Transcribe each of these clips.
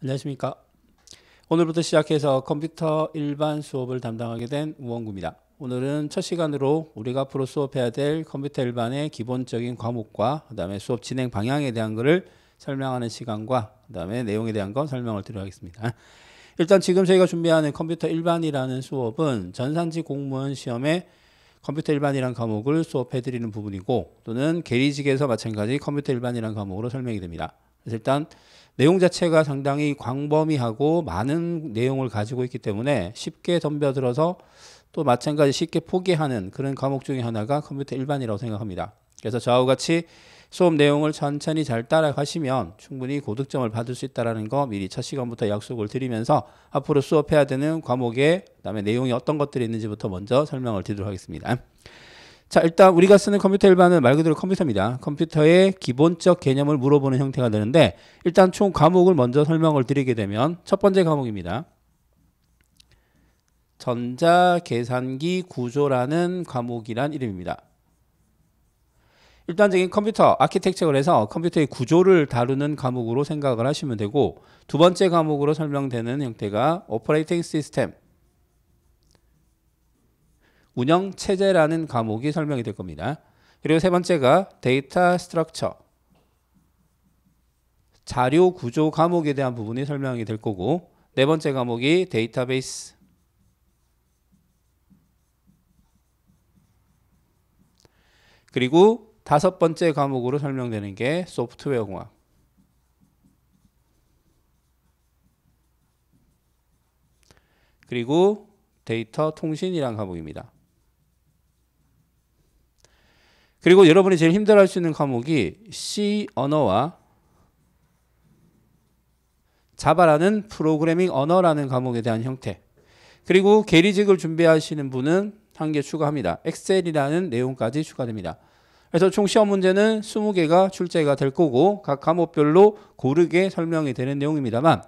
안녕하십니까. 오늘부터 시작해서 컴퓨터 일반 수업을 담당하게 된 우원구입니다. 오늘은 첫 시간으로 우리가 앞으로 수업해야 될 컴퓨터 일반의 기본적인 과목과 그 다음에 수업 진행 방향에 대한 것을 설명하는 시간과 그 다음에 내용에 대한 건 설명을 드리겠습니다. 일단 지금 저희가 준비하는 컴퓨터 일반이라는 수업은 전산지 공무원 시험에 컴퓨터 일반이라는 과목을 수업해 드리는 부분이고 또는 계리직에서 마찬가지 컴퓨터 일반이라는 과목으로 설명이 됩니다. 그래서 일단 내용 자체가 상당히 광범위하고 많은 내용을 가지고 있기 때문에 쉽게 덤벼들어서 또 마찬가지 쉽게 포기하는 그런 과목 중에 하나가 컴퓨터 일반이라고 생각합니다. 그래서 저하고같이 수업 내용을 천천히 잘 따라가시면 충분히 고득점을 받을 수 있다는 거 미리 첫 시간부터 약속을 드리면서 앞으로 수업해야 되는 과목에 그다음에 내용이 어떤 것들이 있는지부터 먼저 설명을 드리도록 하겠습니다. 자, 일단 우리가 쓰는 컴퓨터 일반은 말 그대로 컴퓨터입니다. 컴퓨터의 기본적 개념을 물어보는 형태가 되는데 일단 총 과목을 먼저 설명을 드리게 되면 첫 번째 과목입니다. 전자계산기 구조라는 과목이란 이름입니다. 일단적인 컴퓨터 아키텍처를 해서 컴퓨터의 구조를 다루는 과목으로 생각을 하시면 되고 두 번째 과목으로 설명되는 형태가 오퍼레이팅 시스템 운영 체제라는 과목이 설명이 될 겁니다. 그리고 세 번째가 데이터 스트럭처 자료 구조 과목에 대한 부분이 설명이 될 거고 네 번째 과목이 데이터베이스 그리고 다섯 번째 과목으로 설명되는 게 소프트웨어 공학 그리고 데이터 통신이란 과목입니다. 그리고 여러분이 제일 힘들어할 수 있는 과목이 C 언어와 자바라는 프로그래밍 언어라는 과목에 대한 형태. 그리고 게리직을 준비하시는 분은 한 개 추가합니다. 엑셀이라는 내용까지 추가됩니다. 그래서 총 시험 문제는 20개가 출제가 될 거고 각 과목별로 고르게 설명이 되는 내용입니다만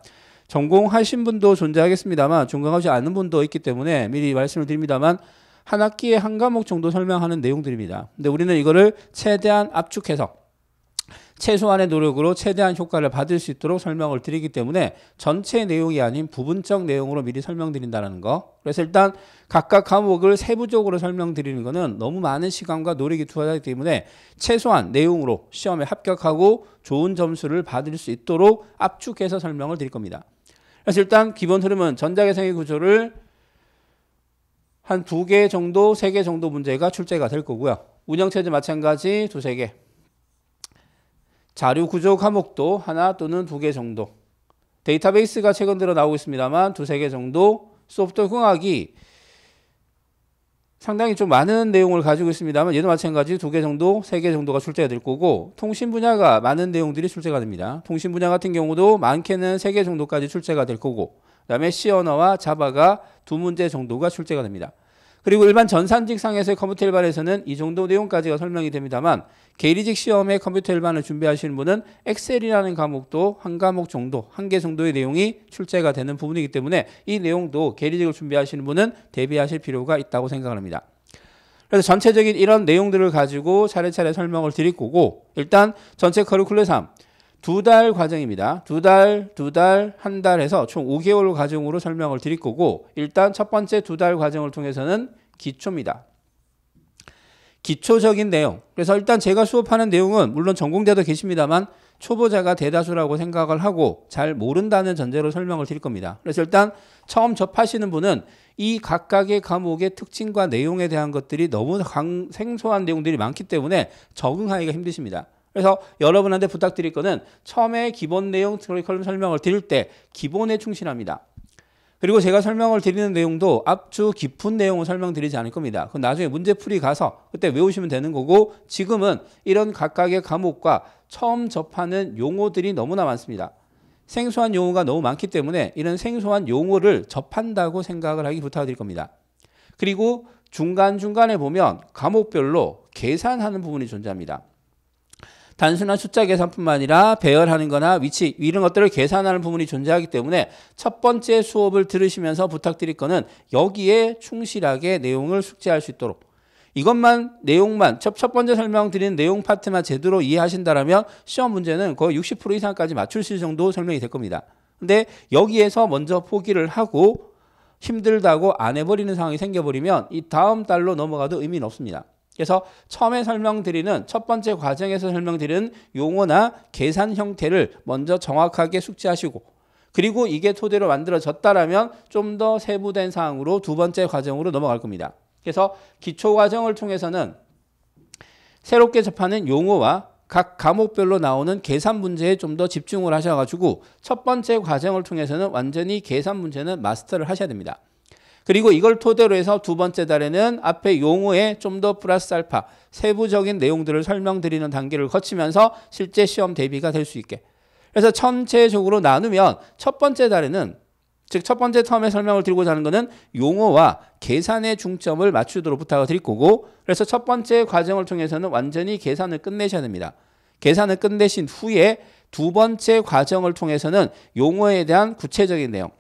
전공하신 분도 존재하겠습니다만 전공하지 않은 분도 있기 때문에 미리 말씀을 드립니다만 한 학기에 한 과목 정도 설명하는 내용들입니다. 근데 우리는 이거를 최대한 압축해서 최소한의 노력으로 최대한 효과를 받을 수 있도록 설명을 드리기 때문에 전체 내용이 아닌 부분적 내용으로 미리 설명드린다는 거. 그래서 일단 각각 과목을 세부적으로 설명드리는 거는 너무 많은 시간과 노력이 투하되기 때문에 최소한 내용으로 시험에 합격하고 좋은 점수를 받을 수 있도록 압축해서 설명을 드릴 겁니다. 그래서 일단 기본 흐름은 전자계성의 구조를 한두개 정도, 세 개 정도 문제가 출제가 될 거고요. 운영체제 마찬가지 두 세 개. 자료 구조 과목도 하나 또는 두 개 정도. 데이터베이스가 최근 들어 나오고 있습니다만 두 세 개 정도. 소프트웨어 공학이 상당히 좀 많은 내용을 가지고 있습니다만 얘도 마찬가지 두 개 정도, 세 개 정도가 출제가 될 거고 통신 분야가 많은 내용들이 출제가 됩니다. 통신 분야 같은 경우도 많게는 세 개 정도까지 출제가 될 거고 그다음에 C 언어와 자바가 두 문제 정도가 출제가 됩니다. 그리고 일반 전산직상에서의 컴퓨터 일반에서는 이 정도 내용까지가 설명이 됩니다만 계리직 시험에 컴퓨터 일반을 준비하시는 분은 엑셀이라는 과목도 한 과목 정도, 한 개 정도의 내용이 출제가 되는 부분이기 때문에 이 내용도 계리직을 준비하시는 분은 대비하실 필요가 있다고 생각 합니다. 그래서 전체적인 이런 내용들을 가지고 차례차례 설명을 드릴 거고 일단 전체 커리큘럼 두달 과정입니다. 두 달, 두 달, 한 달 해서 총 5개월 과정으로 설명을 드릴 거고 일단 첫 번째 두 달 과정을 통해서는 기초입니다. 기초적인 내용. 그래서 일단 제가 수업하는 내용은 물론 전공자도 계십니다만 초보자가 대다수라고 생각을 하고 잘 모른다는 전제로 설명을 드릴 겁니다. 그래서 일단 처음 접하시는 분은 이 각각의 과목의 특징과 내용에 대한 것들이 너무 강, 생소한 내용들이 많기 때문에 적응하기가 힘드십니다. 그래서 여러분한테 부탁드릴 거는 처음에 기본 내용 커리큘럼 설명을 드릴 때 기본에 충실합니다. 그리고 제가 설명을 드리는 내용도 압주 깊은 내용을 설명드리지 않을 겁니다. 그건 나중에 문제풀이 가서 그때 외우시면 되는 거고 지금은 이런 각각의 과목과 처음 접하는 용어들이 너무나 많습니다. 생소한 용어가 너무 많기 때문에 이런 생소한 용어를 접한다고 생각을 하기 부탁드릴 겁니다. 그리고 중간중간에 보면 과목별로 계산하는 부분이 존재합니다. 단순한 숫자 계산뿐만 아니라 배열하는 거나 위치 이런 것들을 계산하는 부분이 존재하기 때문에 첫 번째 수업을 들으시면서 부탁드릴 거는 여기에 충실하게 내용을 숙지할 수 있도록 이것만 내용만 첫, 번째 설명드린 내용 파트만 제대로 이해하신다면 시험 문제는 거의 60% 이상까지 맞출 수 있을 정도 설명이 될 겁니다. 근데 여기에서 먼저 포기를 하고 힘들다고 안 해버리는 상황이 생겨버리면 이 다음 달로 넘어가도 의미는 없습니다. 그래서 처음에 설명드리는 첫 번째 과정에서 설명드리는 용어나 계산 형태를 먼저 정확하게 숙지하시고 그리고 이게 토대로 만들어졌다라면 좀 더 세부된 사항으로 두 번째 과정으로 넘어갈 겁니다. 그래서 기초 과정을 통해서는 새롭게 접하는 용어와 각 과목별로 나오는 계산 문제에 좀 더 집중을 하셔가지고 첫 번째 과정을 통해서는 완전히 계산 문제는 마스터를 하셔야 됩니다. 그리고 이걸 토대로 해서 두 번째 달에는 앞에 용어에 좀 더 플러스 알파 세부적인 내용들을 설명드리는 단계를 거치면서 실제 시험 대비가 될 수 있게. 그래서 전체적으로 나누면 첫 번째 달에는 즉 첫 번째 텀에 설명을 드리고자 하는 것은 용어와 계산의 중점을 맞추도록 부탁을 드릴 거고 그래서 첫 번째 과정을 통해서는 완전히 계산을 끝내셔야 됩니다. 계산을 끝내신 후에 두 번째 과정을 통해서는 용어에 대한 구체적인 내용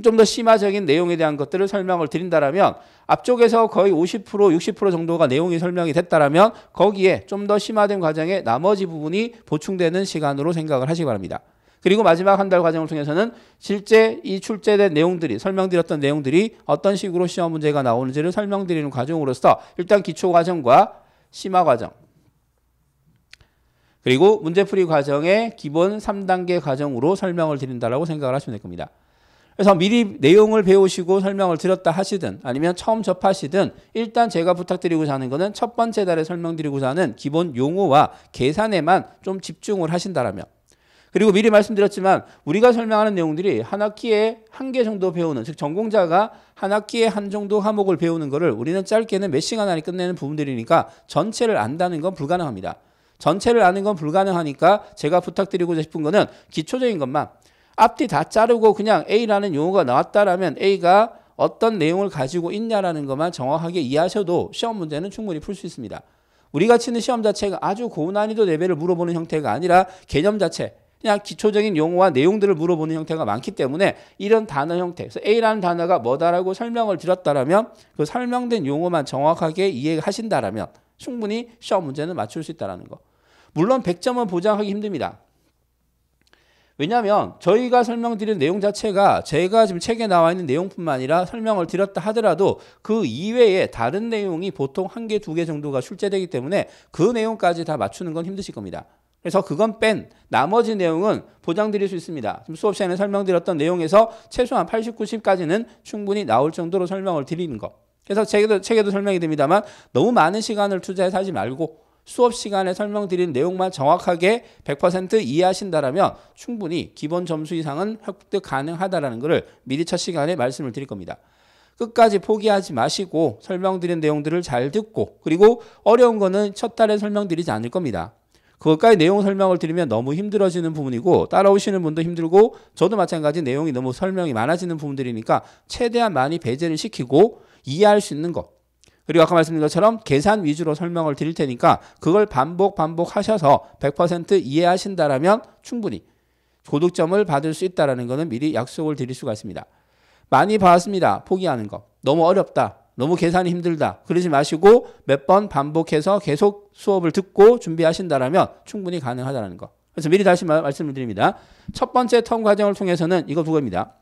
좀더 심화적인 내용에 대한 것들을 설명을 드린다라면 앞쪽에서 거의 50% 60% 정도가 내용이 설명이 됐다라면 거기에 좀 더 심화된 과정의 나머지 부분이 보충되는 시간으로 생각을 하시기 바랍니다. 그리고 마지막 한 달 과정을 통해서는 실제 이 출제된 내용들이 설명드렸던 내용들이 어떤 식으로 시험 문제가 나오는지를 설명드리는 과정으로서 일단 기초 과정과 심화 과정 그리고 문제풀이 과정의 기본 3단계 과정으로 설명을 드린다라고 생각을 하시면 될 겁니다. 그래서 미리 내용을 배우시고 설명을 드렸다 하시든 아니면 처음 접하시든 일단 제가 부탁드리고자 하는 것은 첫 번째 달에 설명드리고자 하는 기본 용어와 계산에만 좀 집중을 하신다라면 그리고 미리 말씀드렸지만 우리가 설명하는 내용들이 한 학기에 한 개 정도 배우는 즉 전공자가 한 학기에 한 정도 화목을 배우는 것을 우리는 짧게는 몇 시간 안에 끝내는 부분들이니까 전체를 안다는 건 불가능합니다. 전체를 아는 건 불가능하니까 제가 부탁드리고자 싶은 거는 기초적인 것만 앞뒤 다 자르고 그냥 A라는 용어가 나왔다라면 A가 어떤 내용을 가지고 있냐라는 것만 정확하게 이해하셔도 시험 문제는 충분히 풀 수 있습니다. 우리가 치는 시험 자체가 아주 고난이도 레벨을 물어보는 형태가 아니라 개념 자체, 그냥 기초적인 용어와 내용들을 물어보는 형태가 많기 때문에 이런 단어 형태, 그래서 A라는 단어가 뭐다라고 설명을 드렸다라면 그 설명된 용어만 정확하게 이해하신다라면 충분히 시험 문제는 맞출 수 있다라는 거. 물론 100점은 보장하기 힘듭니다. 왜냐하면 저희가 설명드린 내용 자체가 제가 지금 책에 나와 있는 내용뿐만 아니라 설명을 드렸다 하더라도 그 이외에 다른 내용이 보통 한 개, 두 개 정도가 출제되기 때문에 그 내용까지 다 맞추는 건 힘드실 겁니다. 그래서 그건 뺀 나머지 내용은 보장드릴 수 있습니다. 지금 수업 시간에 설명드렸던 내용에서 최소한 80, 90까지는 충분히 나올 정도로 설명을 드리는 거. 그래서 책에도, 책에도 설명이 됩니다만 너무 많은 시간을 투자해서 하지 말고 수업 시간에 설명드린 내용만 정확하게 100% 이해하신다라면 충분히 기본 점수 이상은 획득 가능하다는 것을 미리 첫 시간에 말씀을 드릴 겁니다. 끝까지 포기하지 마시고 설명드린 내용들을 잘 듣고 그리고 어려운 거는 첫 달에 설명드리지 않을 겁니다. 그것까지 내용 설명을 드리면 너무 힘들어지는 부분이고 따라오시는 분도 힘들고 저도 마찬가지 내용이 너무 설명이 많아지는 부분들이니까 최대한 많이 배제를 시키고 이해할 수 있는 것 그리고 아까 말씀드린 것처럼 계산 위주로 설명을 드릴 테니까 그걸 반복 반복하셔서 100% 이해하신다라면 충분히 고득점을 받을 수 있다라는 것은 미리 약속을 드릴 수가 있습니다. 많이 봤습니다. 포기하는 거. 너무 어렵다. 너무 계산이 힘들다. 그러지 마시고 몇 번 반복해서 계속 수업을 듣고 준비하신다라면 충분히 가능하다는 거. 그래서 미리 다시 말, 씀을 드립니다. 첫 번째 텀 과정을 통해서는 이거 그겁니다.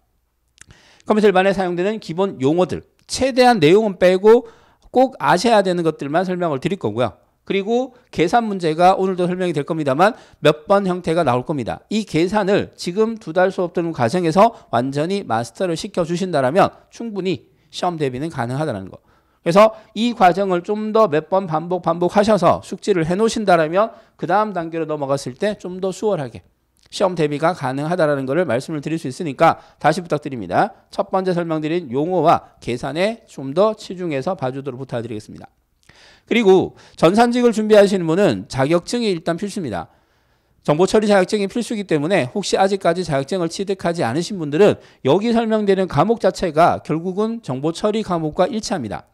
컴퓨터 일반에 사용되는 기본 용어들. 최대한 내용은 빼고 꼭 아셔야 되는 것들만 설명을 드릴 거고요. 그리고 계산 문제가 오늘도 설명이 될 겁니다만 몇 번 형태가 나올 겁니다. 이 계산을 지금 두 달 수업 듣는 과정에서 완전히 마스터를 시켜주신다면 충분히 시험 대비는 가능하다는 거. 그래서 이 과정을 좀 더 몇 번 반복 반복하셔서 숙지를 해놓으신다면 그 다음 단계로 넘어갔을 때 좀 더 수월하게 시험 대비가 가능하다라는 것을 말씀을 드릴 수 있으니까 다시 부탁드립니다. 첫 번째 설명드린 용어와 계산에 좀 더 치중해서 봐주도록 부탁드리겠습니다. 그리고 전산직을 준비하시는 분은 자격증이 일단 필수입니다. 정보처리 자격증이 필수이기 때문에 혹시 아직까지 자격증을 취득하지 않으신 분들은 여기 설명되는 과목 자체가 결국은 정보처리 과목과 일치합니다.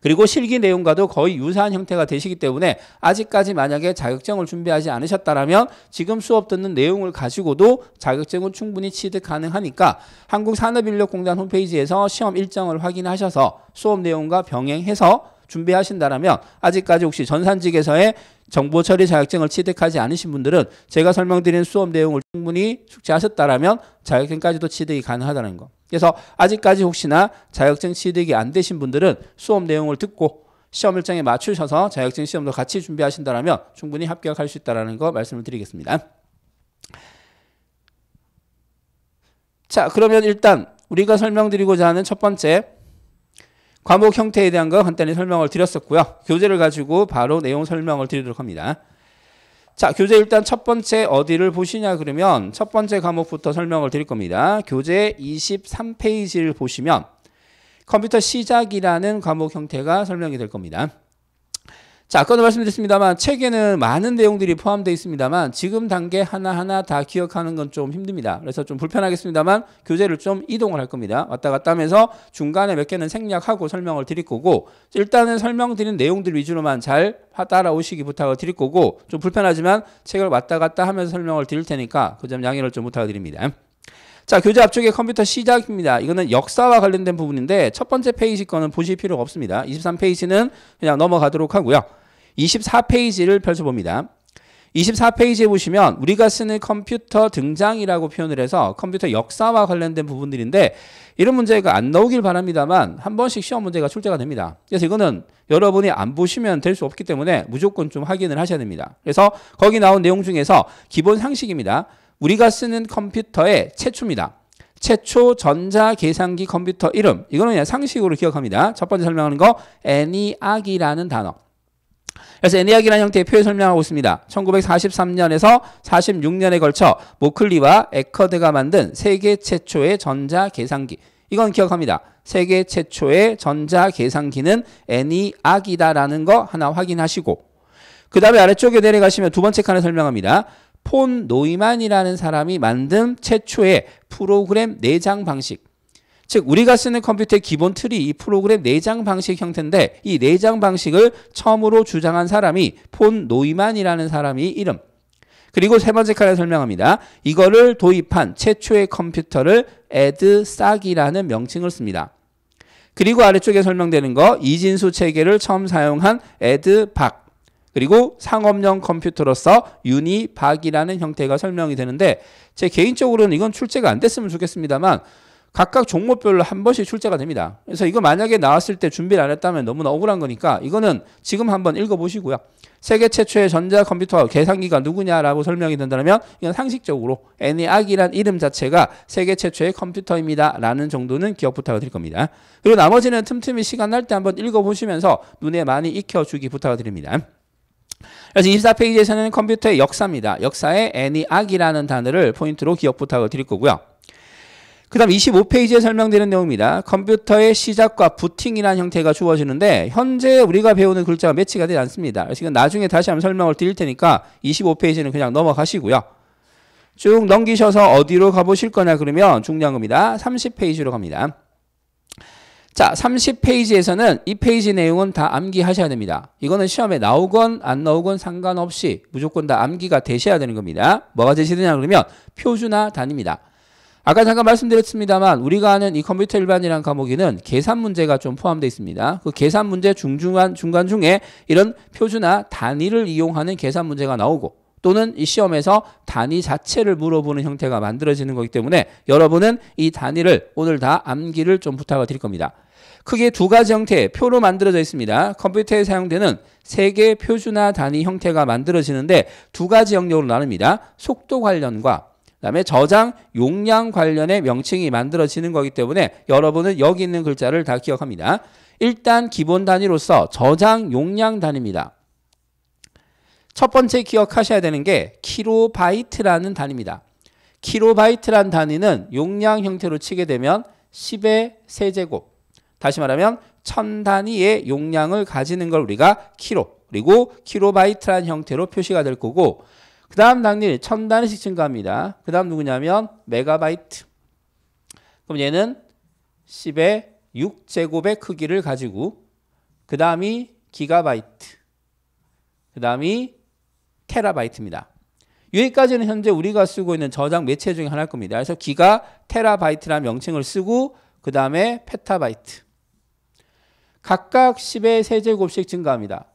그리고 실기 내용과도 거의 유사한 형태가 되시기 때문에 아직까지 만약에 자격증을 준비하지 않으셨다면 지금 수업 듣는 내용을 가지고도 자격증은 충분히 취득 가능하니까 한국산업인력공단 홈페이지에서 시험 일정을 확인하셔서 수업 내용과 병행해서 준비하신다라면 아직까지 혹시 전산직에서의 정보 처리 자격증을 취득하지 않으신 분들은 제가 설명드린 수업 내용을 충분히 숙지하셨다라면 자격증까지도 취득이 가능하다는 거. 그래서 아직까지 혹시나 자격증 취득이 안 되신 분들은 수업 내용을 듣고 시험 일정에 맞추셔서 자격증 시험도 같이 준비하신다면 충분히 합격할 수 있다는 거 말씀을 드리겠습니다. 자, 그러면 일단 우리가 설명드리고자 하는 첫 번째 과목 형태에 대한 거 간단히 설명을 드렸었고요. 교재를 가지고 바로 내용 설명을 드리도록 합니다. 자, 교재 일단 첫 번째 어디를 보시냐 그러면 첫 번째 과목부터 설명을 드릴 겁니다. 교재 23페이지를 보시면 컴퓨터 시작이라는 과목 형태가 설명이 될 겁니다. 자, 아까도 말씀드렸습니다만 책에는 많은 내용들이 포함되어 있습니다만 지금 단계 하나하나 다 기억하는 건 좀 힘듭니다. 그래서 좀 불편하겠습니다만 교재를 좀 이동을 할 겁니다. 왔다 갔다 하면서 중간에 몇 개는 생략하고 설명을 드릴 거고 일단은 설명드린 내용들 위주로만 잘 따라오시기 부탁을 드릴 거고 좀 불편하지만 책을 왔다 갔다 하면서 설명을 드릴 테니까 그 점 양해를 좀 부탁드립니다. 자, 교재 앞쪽에 컴퓨터 시작입니다. 이거는 역사와 관련된 부분인데 첫 번째 페이지 거는 보실 필요가 없습니다. 23페이지는 그냥 넘어가도록 하고요. 24페이지를 펼쳐봅니다. 24페이지에 보시면 우리가 쓰는 컴퓨터 등장이라고 표현을 해서 컴퓨터 역사와 관련된 부분들인데 이런 문제가 안 나오길 바랍니다만 한 번씩 시험 문제가 출제가 됩니다. 그래서 이거는 여러분이 안 보시면 될 수 없기 때문에 무조건 좀 확인을 하셔야 됩니다. 그래서 거기 나온 내용 중에서 기본 상식입니다. 우리가 쓰는 컴퓨터의 최초입니다. 최초 전자계산기 컴퓨터 이름 이거는 그냥 상식으로 기억합니다. 첫 번째 설명하는 거 애니악이라는 단어 그래서 애니악이라는 형태의 표현 설명하고 있습니다. 1943년에서 46년에 걸쳐 모클리와 에커드가 만든 세계 최초의 전자계산기 이건 기억합니다. 세계 최초의 전자계산기는 애니악이다라는 거 하나 확인하시고 그 다음에 아래쪽에 내려가시면 두 번째 칸에 설명합니다. 폰 노이만이라는 사람이 만든 최초의 프로그램 내장 방식. 즉 우리가 쓰는 컴퓨터의 기본 틀이 이 프로그램 내장 방식 형태인데 이 내장 방식을 처음으로 주장한 사람이 폰 노이만이라는 사람이 이름. 그리고 세 번째 칸에 설명합니다. 이거를 도입한 최초의 컴퓨터를 에드싹이라는 명칭을 씁니다. 그리고 아래쪽에 설명되는 거 이진수 체계를 처음 사용한 에드박 그리고 상업용 컴퓨터로서 유니박이라는 형태가 설명이 되는데 제 개인적으로는 이건 출제가 안 됐으면 좋겠습니다만 각각 종목별로 한 번씩 출제가 됩니다. 그래서 이거 만약에 나왔을 때 준비를 안 했다면 너무나 억울한 거니까 이거는 지금 한번 읽어보시고요. 세계 최초의 전자컴퓨터 계산기가 누구냐라고 설명이 된다면 이건 상식적으로 애니악이란 이름 자체가 세계 최초의 컴퓨터입니다. 라는 정도는 기억 부탁드릴 겁니다. 그리고 나머지는 틈틈이 시간 날 때 한번 읽어보시면서 눈에 많이 익혀주기 부탁드립니다. 그래서 24페이지에서는 컴퓨터의 역사입니다. 역사의 애니악이라는 단어를 포인트로 기억 부탁을 드릴 거고요. 그 다음 25페이지에 설명되는 내용입니다. 컴퓨터의 시작과 부팅이라는 형태가 주어지는데 현재 우리가 배우는 글자가 매치가 되지 않습니다. 그래서 이건 나중에 다시 한번 설명을 드릴 테니까 25페이지는 그냥 넘어가시고요. 쭉 넘기셔서 어디로 가보실 거냐 그러면 중요한 겁니다. 30페이지로 갑니다. 자, 30페이지에서는 이 페이지 내용은 다 암기하셔야 됩니다. 이거는 시험에 나오건 안 나오건 상관없이 무조건 다 암기가 되셔야 되는 겁니다. 뭐가 되시느냐 그러면 표준화 단입니다. 아까 잠깐 말씀드렸습니다만 우리가 아는 이 컴퓨터 일반이라는 과목에는 계산 문제가 좀 포함되어 있습니다. 그 계산 문제 중중한 중간 중에 이런 표준화 단위를 이용하는 계산 문제가 나오고 또는 이 시험에서 단위 자체를 물어보는 형태가 만들어지는 거기 때문에 여러분은 이 단위를 오늘 다 암기를 좀 부탁을 드릴 겁니다. 크게 두 가지 형태의 표로 만들어져 있습니다. 컴퓨터에 사용되는 세개 표준화 단위 형태가 만들어지는데 두 가지 영역으로 나눕니다. 속도 관련과 그다음에 저장 용량 관련의 명칭이 만들어지는 거기 때문에 여러분은 여기 있는 글자를 다 기억합니다. 일단 기본 단위로서 저장 용량 단위입니다. 첫 번째 기억하셔야 되는 게 키로바이트라는 단위입니다. 키로바이트란 단위는 용량 형태로 치게 되면 10의 세제곱 다시 말하면 천 단위의 용량을 가지는 걸 우리가 키로 그리고 키로바이트라는 형태로 표시가 될 거고 그 다음 당일 천 단위씩 증가합니다. 그 다음 누구냐면 메가바이트 그럼 얘는 10의 6제곱의 크기를 가지고 그 다음이 기가바이트 그 다음이 테라바이트입니다. 여기까지는 현재 우리가 쓰고 있는 저장 매체 중에 하나일 겁니다. 그래서 기가 테라바이트라는 명칭을 쓰고 그 다음에 페타바이트 각각 10의 세제곱씩 증가합니다.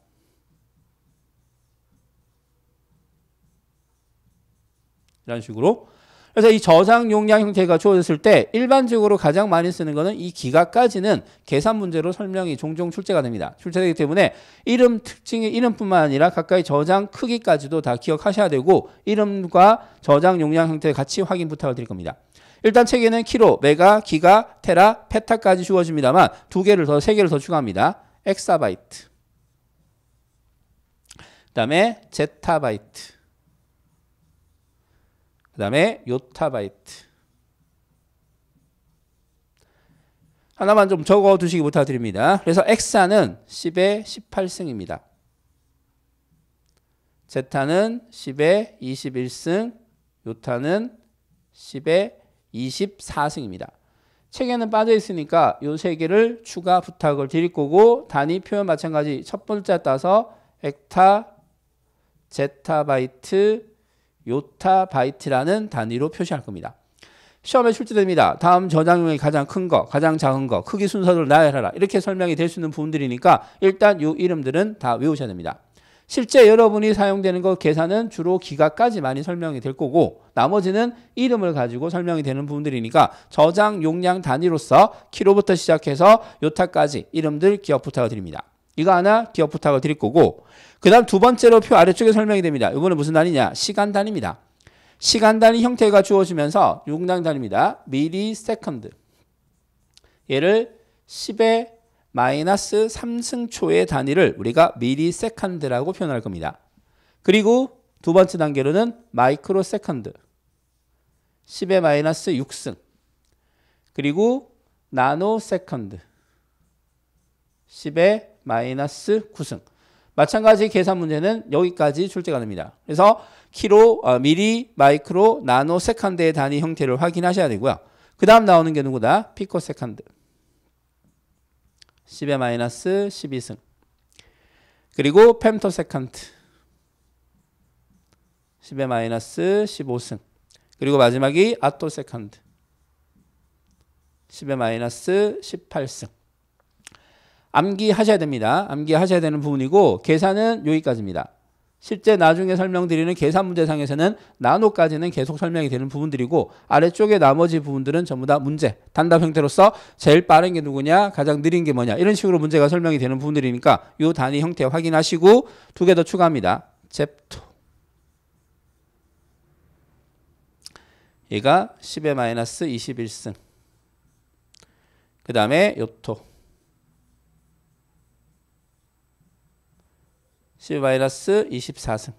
이런 식으로 그래서 이 저장 용량 형태가 주어졌을 때 일반적으로 가장 많이 쓰는 것은 이 기가까지는 계산 문제로 설명이 종종 출제가 됩니다. 출제되기 때문에 이름 특징의 이름뿐만 아니라 가까이 저장 크기까지도 다 기억하셔야 되고 이름과 저장 용량 형태 같이 확인 부탁을 드릴 겁니다. 일단 책에는 키로, 메가, 기가, 테라, 페타까지 주어집니다만 두 개를 더, 세 개를 더 추가합니다. 엑사바이트. 그 다음에 제타바이트. 그 다음에 요타바이트. 하나만 좀 적어두시기 부탁드립니다. 그래서 엑사는 10의 18승입니다. 제타는 10의 21승, 요타는 10의 24승입니다. 책에는 빠져 있으니까 요 세 개를 추가 부탁을 드릴 거고 단위 표현 마찬가지 첫 번째 따서 헥타, 제타바이트, 요타바이트라는 단위로 표시할 겁니다. 시험에 출제됩니다. 다음 저장용이 가장 큰 거, 가장 작은 거, 크기 순서를 나열하라. 이렇게 설명이 될 수 있는 부분들이니까 일단 요 이름들은 다 외우셔야 됩니다. 실제 여러분이 사용되는 것 계산은 주로 기가까지 많이 설명이 될 거고 나머지는 이름을 가지고 설명이 되는 부분들이니까 저장 용량 단위로서 키로부터 시작해서 요타까지 이름들 기억 부탁을 드립니다. 이거 하나 기억 부탁을 드릴 거고 그 다음 두 번째로 표 아래쪽에 설명이 됩니다. 이거는 무슨 단위냐? 시간 단위입니다. 시간 단위 형태가 주어지면서 용량 단위입니다. 미리 세컨드 얘를 10에 마이너스 3승초의 단위를 우리가 미리 세컨드라고 표현할 겁니다. 그리고 두 번째 단계로는 마이크로 세컨드 10의 마이너스 6승 그리고 나노 세컨드 10의 마이너스 9승 마찬가지 계산 문제는 여기까지 출제가 됩니다. 그래서 키로 어, 미리 마이크로 나노 세컨드의 단위 형태를 확인하셔야 되고요. 그 다음 나오는 게 누구다? 피코 세컨드 10의 마이너스 12승. 그리고 펨토세컨트 10의 마이너스 15승. 그리고 마지막이 아토세컨트 10의 마이너스 18승. 암기하셔야 됩니다. 암기하셔야 되는 부분이고 계산은 여기까지입니다. 실제 나중에 설명드리는 계산 문제상에서는 나노까지는 계속 설명이 되는 부분들이고 아래쪽에 나머지 부분들은 전부 다 문제 단답 형태로서 제일 빠른 게 누구냐 가장 느린 게 뭐냐 이런 식으로 문제가 설명이 되는 부분들이니까 이 단위 형태 확인하시고 두 개 더 추가합니다 챕터 얘가 10의 마이너스 21승 그 다음에 요토 C-24승.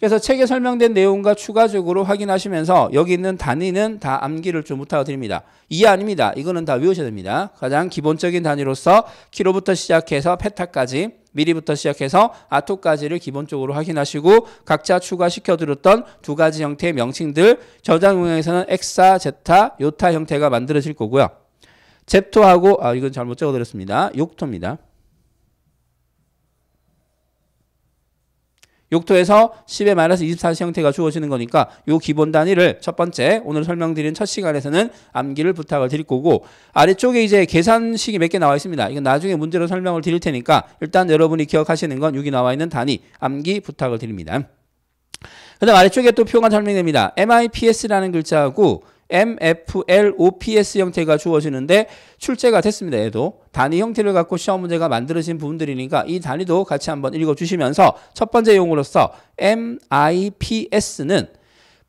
그래서 책에 설명된 내용과 추가적으로 확인하시면서 여기 있는 단위는 다 암기를 좀 부탁드립니다. 이해 아닙니다. 이거는 다 외우셔야 됩니다. 가장 기본적인 단위로서 키로부터 시작해서 페타까지 미리부터 시작해서 아토까지를 기본적으로 확인하시고 각자 추가시켜 드렸던두 가지 형태의 명칭들 저장 공량에서는 엑사, 제타, 요타 형태가 만들어질 거고요. 잽토하고 아 이건 잘못 적어드렸습니다. 욕토입니다. 6토에서1 0에 마이너스 24시 형태가 주어지는 거니까 요 기본 단위를 첫 번째 오늘 설명드린 첫 시간에서는 암기를 부탁을 드릴 거고 아래쪽에 이제 계산식이 몇 개 나와 있습니다. 이건 나중에 문제로 설명을 드릴 테니까 일단 여러분이 기억하시는 건 여기 나와 있는 단위 암기 부탁을 드립니다. 그 다음 아래쪽에 또 표가 설명됩니다. MIPS라는 글자하고 MFLOPS 형태가 주어지는데 출제가 됐습니다. 얘도 단위 형태를 갖고 시험 문제가 만들어진 부분들이니까 이 단위도 같이 한번 읽어주시면서 첫 번째 용어로서 MIPS는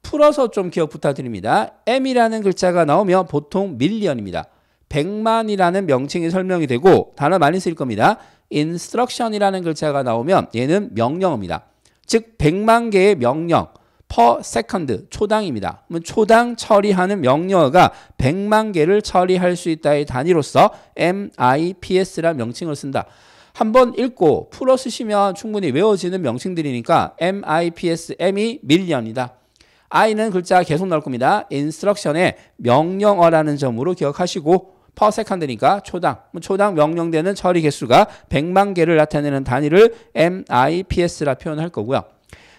풀어서 좀 기억 부탁드립니다. M이라는 글자가 나오며 보통 밀리언입니다. 100만이라는 명칭이 설명이 되고 단어 많이 쓰일 겁니다. instruction이라는 글자가 나오면 얘는 명령어입니다. 즉 100만 개의 명령 per second 초당입니다. 초당 처리하는 명령어가 100만 개를 처리할 수 있다의 단위로서 MIPS란 명칭을 쓴다. 한번 읽고 풀어 쓰시면 충분히 외워지는 명칭들이니까 MIPS M이 밀리언이다. I는 글자 계속 나올 겁니다. 인스트럭션의 명령어라는 점으로 기억하시고 퍼세컨드니까 초당. 초당 명령되는 처리 개수가 100만 개를 나타내는 단위를 MIPS라 표현할 거고요.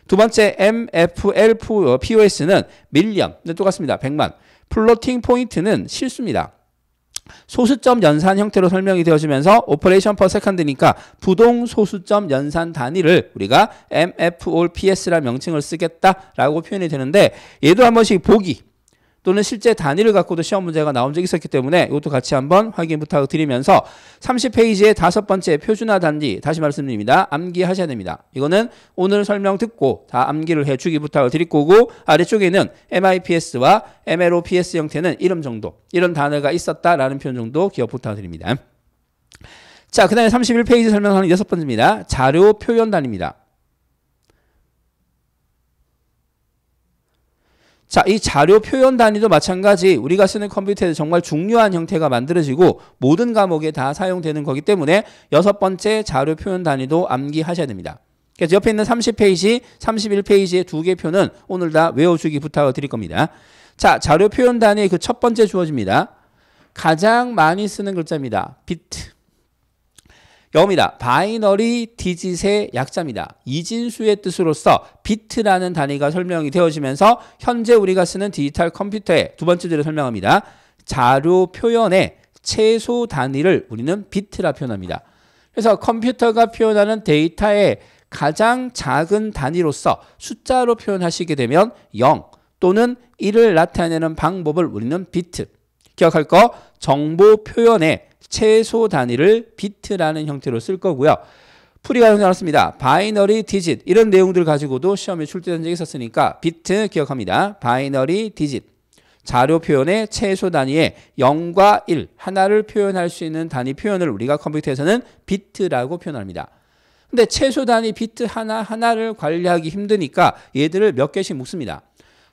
두 번째 MFLPOS는 밀리언. 네, 똑같습니다. 100만. 플로팅 포인트는 실수입니다. 소수점 연산 형태로 설명이 되어지면서 오퍼레이션 퍼 세컨드니까 부동 소수점 연산 단위를 우리가 m f o p s 라는 명칭을 쓰겠다라고 표현이 되는데 얘도 한 번씩 보기 또는 실제 단위를 갖고도 시험 문제가 나온 적이 있었기 때문에 이것도 같이 한번 확인 부탁드리면서 30페이지의 다섯 번째 표준화 단지 다시 말씀드립니다. 암기하셔야 됩니다. 이거는 오늘 설명 듣고 다 암기를 해주기 부탁을 드릴 거고 아래쪽에는 MIPS와 MLOPS 형태는 이름 정도 이런 단어가 있었다라는 표현 정도 기억 부탁드립니다. 자, 그 다음에 31페이지 설명하는 여섯 번째입니다. 자료 표현 단입니다. 자, 이 자료 표현 단위도 마찬가지 우리가 쓰는 컴퓨터에서 정말 중요한 형태가 만들어지고 모든 과목에 다 사용되는 거기 때문에 여섯 번째 자료 표현 단위도 암기하셔야 됩니다. 그래서 옆에 있는 30페이지, 31페이지의 두 개 표는 오늘 다 외워주기 부탁을 드릴 겁니다. 자, 자료 표현 단위의 그 첫 번째 주어집니다. 가장 많이 쓰는 글자입니다. 비트. 여어입니다 바이너리 디짓의 약자입니다. 이진수의 뜻으로서 비트라는 단위가 설명이 되어지면서 현재 우리가 쓰는 디지털 컴퓨터의 두 번째 대로 설명합니다. 자료 표현의 최소 단위를 우리는 비트라 표현합니다. 그래서 컴퓨터가 표현하는 데이터의 가장 작은 단위로서 숫자로 표현하시게 되면 0 또는 1을 나타내는 방법을 우리는 비트 기억할 거 정보 표현의 최소 단위를 비트라는 형태로 쓸 거고요. 풀이가 나왔습니다. 바이너리 디짓 이런 내용들 을 가지고도 시험에 출제된 적이 있었으니까 비트 기억합니다. 바이너리 디짓 자료 표현의 최소 단위에 0과 1 하나를 표현할 수 있는 단위 표현을 우리가 컴퓨터에서는 비트라고 표현합니다. 근데 최소 단위 비트 하나하나를 관리하기 힘드니까 얘들을 몇 개씩 묶습니다.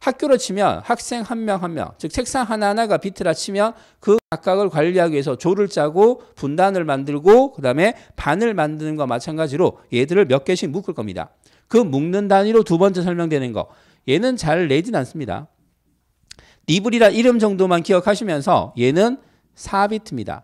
학교로 치면 학생 한 명 한 명, 즉 책상 하나하나가 비트라 치면 그 각각을 관리하기 위해서 조를 짜고 분단을 만들고 그다음에 반을 만드는 것 마찬가지로 얘들을 몇 개씩 묶을 겁니다. 그 묶는 단위로 두 번째 설명되는 거. 얘는 잘 내진 않습니다. 니블이라 이름 정도만 기억하시면서 얘는 4비트입니다.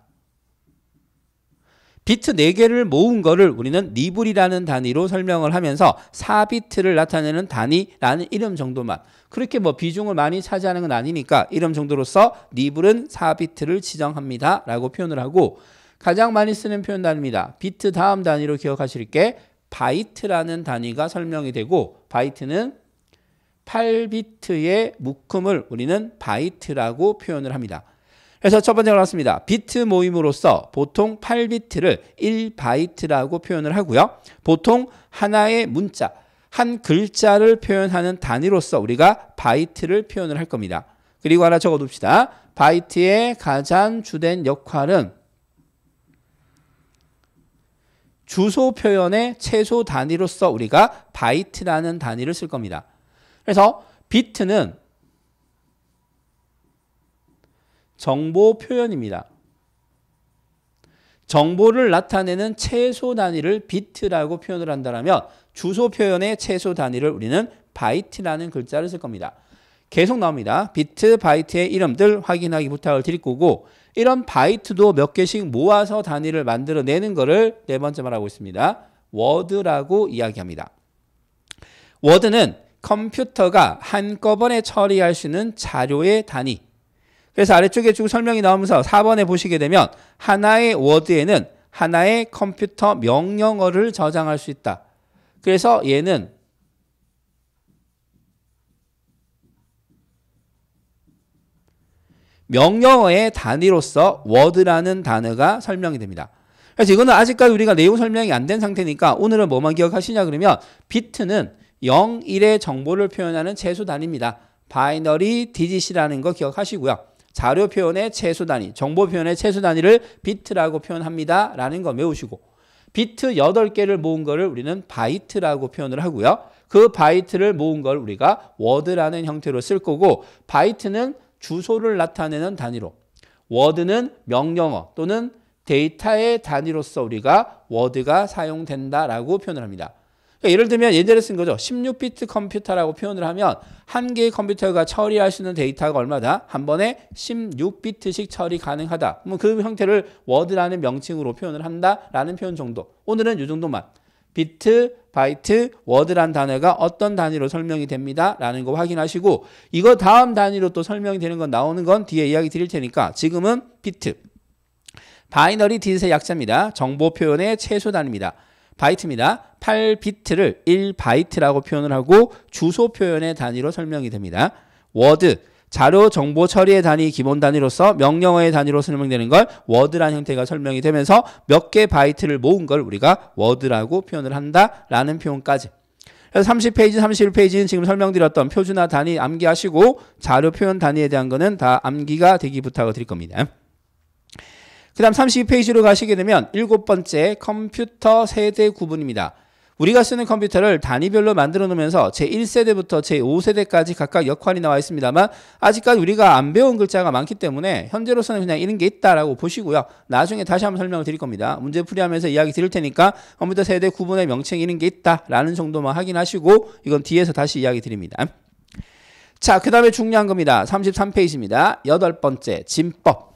비트 4개를 모은 거를 우리는 니블이라는 단위로 설명을 하면서 4비트를 나타내는 단위라는 이름 정도만 그렇게 뭐 비중을 많이 차지하는 건 아니니까 이름 정도로서 니블은 4비트를 지정합니다 라고 표현을 하고 가장 많이 쓰는 표현 단위입니다. 비트 다음 단위로 기억하실 게 바이트라는 단위가 설명이 되고 바이트는 8비트의 묶음을 우리는 바이트라고 표현을 합니다. 그래서 첫 번째로 왔습니다 비트 모임으로서 보통 8비트를 1바이트라고 표현을 하고요. 보통 하나의 문자, 한 글자를 표현하는 단위로서 우리가 바이트를 표현을 할 겁니다. 그리고 하나 적어둡시다. 바이트의 가장 주된 역할은 주소 표현의 최소 단위로서 우리가 바이트라는 단위를 쓸 겁니다. 그래서 비트는 정보 표현입니다. 정보를 나타내는 최소 단위를 비트라고 표현을 한다면 주소 표현의 최소 단위를 우리는 바이트라는 글자를 쓸 겁니다. 계속 나옵니다. 비트, 바이트의 이름들 확인하기 부탁을 드릴 거고 이런 바이트도 몇 개씩 모아서 단위를 만들어내는 것을 네 번째 말하고 있습니다. 워드라고 이야기합니다. 워드는 컴퓨터가 한꺼번에 처리할 수 있는 자료의 단위 그래서 아래쪽에 쭉 설명이 나오면서 4번에 보시게 되면 하나의 워드에는 하나의 컴퓨터 명령어를 저장할 수 있다. 그래서 얘는 명령어의 단위로서 워드라는 단어가 설명이 됩니다. 그래서 이거는 아직까지 우리가 내용 설명이 안 된 상태니까 오늘은 뭐만 기억하시냐 그러면 비트는 0, 1의 정보를 표현하는 최소 단위입니다. 바이너리 디지시라는거 기억하시고요. 자료 표현의 최소 단위, 정보 표현의 최소 단위를 비트라고 표현합니다. 라는 거 외우시고 비트 8개를 모은 거를 우리는 바이트라고 표현을 하고요. 그 바이트를 모은 걸 우리가 워드라는 형태로 쓸 거고 바이트는 주소를 나타내는 단위로 워드는 명령어 또는 데이터의 단위로서 우리가 워드가 사용된다라고 표현을 합니다. 그러니까 예를 들면 예전에쓴 거죠. 16비트 컴퓨터라고 표현을 하면 한 개의 컴퓨터가 처리할 수 있는 데이터가 얼마다? 한 번에 16비트씩 처리 가능하다. 그럼 그 형태를 워드라는 명칭으로 표현을 한다라는 표현 정도. 오늘은 이 정도만. 비트, 바이트, 워드란 단어가 어떤 단위로 설명이 됩니다. 라는 거 확인하시고 이거 다음 단위로 또 설명이 되는 건 나오는 건 뒤에 이야기 드릴 테니까 지금은 비트. 바이너리 디짓의 약자입니다. 정보 표현의 최소 단위입니다. 바이트입니다. 8비트를 1바이트라고 표현을 하고 주소 표현의 단위로 설명이 됩니다. 워드 자료 정보 처리의 단위 기본 단위로서 명령어의 단위로 설명되는 걸 워드라는 형태가 설명이 되면서 몇 개 바이트를 모은 걸 우리가 워드라고 표현을 한다라는 표현까지 그래서 30페이지, 31페이지는 지금 설명드렸던 표준화 단위 암기하시고 자료 표현 단위에 대한 거는 다 암기가 되기 부탁을 드릴 겁니다. 그 다음 32페이지로 가시게 되면 일곱 번째 컴퓨터 세대 구분입니다. 우리가 쓰는 컴퓨터를 단위별로 만들어 놓으면서 제1세대부터 제5세대까지 각각 역할이 나와 있습니다만 아직까지 우리가 안 배운 글자가 많기 때문에 현재로서는 그냥 이런 게 있다라고 보시고요. 나중에 다시 한번 설명을 드릴 겁니다. 문제 풀이하면서 이야기 드릴 테니까 컴퓨터 세대 구분의 명칭 이런 게 있다라는 정도만 확인하시고 이건 뒤에서 다시 이야기 드립니다. 자, 그 다음에 중요한 겁니다. 33페이지입니다. 여덟 번째, 진법.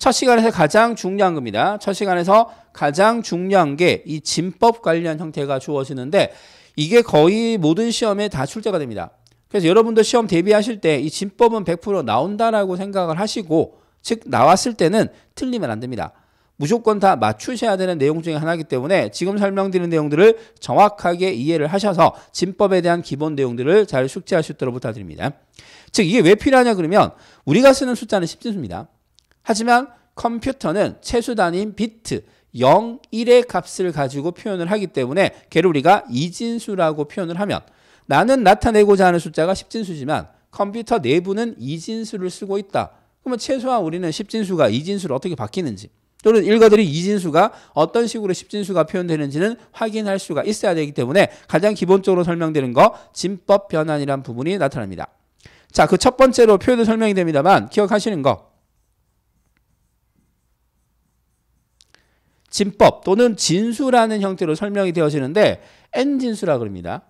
첫 시간에서 가장 중요한 겁니다. 첫 시간에서 가장 중요한 게 이 진법 관련 형태가 주어지는데 이게 거의 모든 시험에 다 출제가 됩니다. 그래서 여러분도 시험 대비하실 때 이 진법은 100% 나온다라고 생각을 하시고 즉 나왔을 때는 틀리면 안 됩니다. 무조건 다 맞추셔야 되는 내용 중에 하나이기 때문에 지금 설명드린 내용들을 정확하게 이해를 하셔서 진법에 대한 기본 내용들을 잘 숙지할 수 있도록 부탁드립니다. 즉 이게 왜 필요하냐 그러면 우리가 쓰는 숫자는 1진수입니다 하지만 컴퓨터는 최소 단위인 비트 0, 1의 값을 가지고 표현을 하기 때문에 걔를 우리가 이진수라고 표현을 하면 나는 나타내고자 하는 숫자가 10진수지만 컴퓨터 내부는 이진수를 쓰고 있다. 그러면 최소한 우리는 10진수가 이진수로 어떻게 바뀌는지 또는 읽어들이 이진수가 어떤 식으로 10진수가 표현되는지는 확인할 수가 있어야 되기 때문에 가장 기본적으로 설명되는 거 진법 변환이란 부분이 나타납니다. 자, 그 첫 번째로 표현도 설명이 됩니다만 기억하시는 거 진법 또는 진수라는 형태로 설명이 되어지는데 n진수라 그럽니다.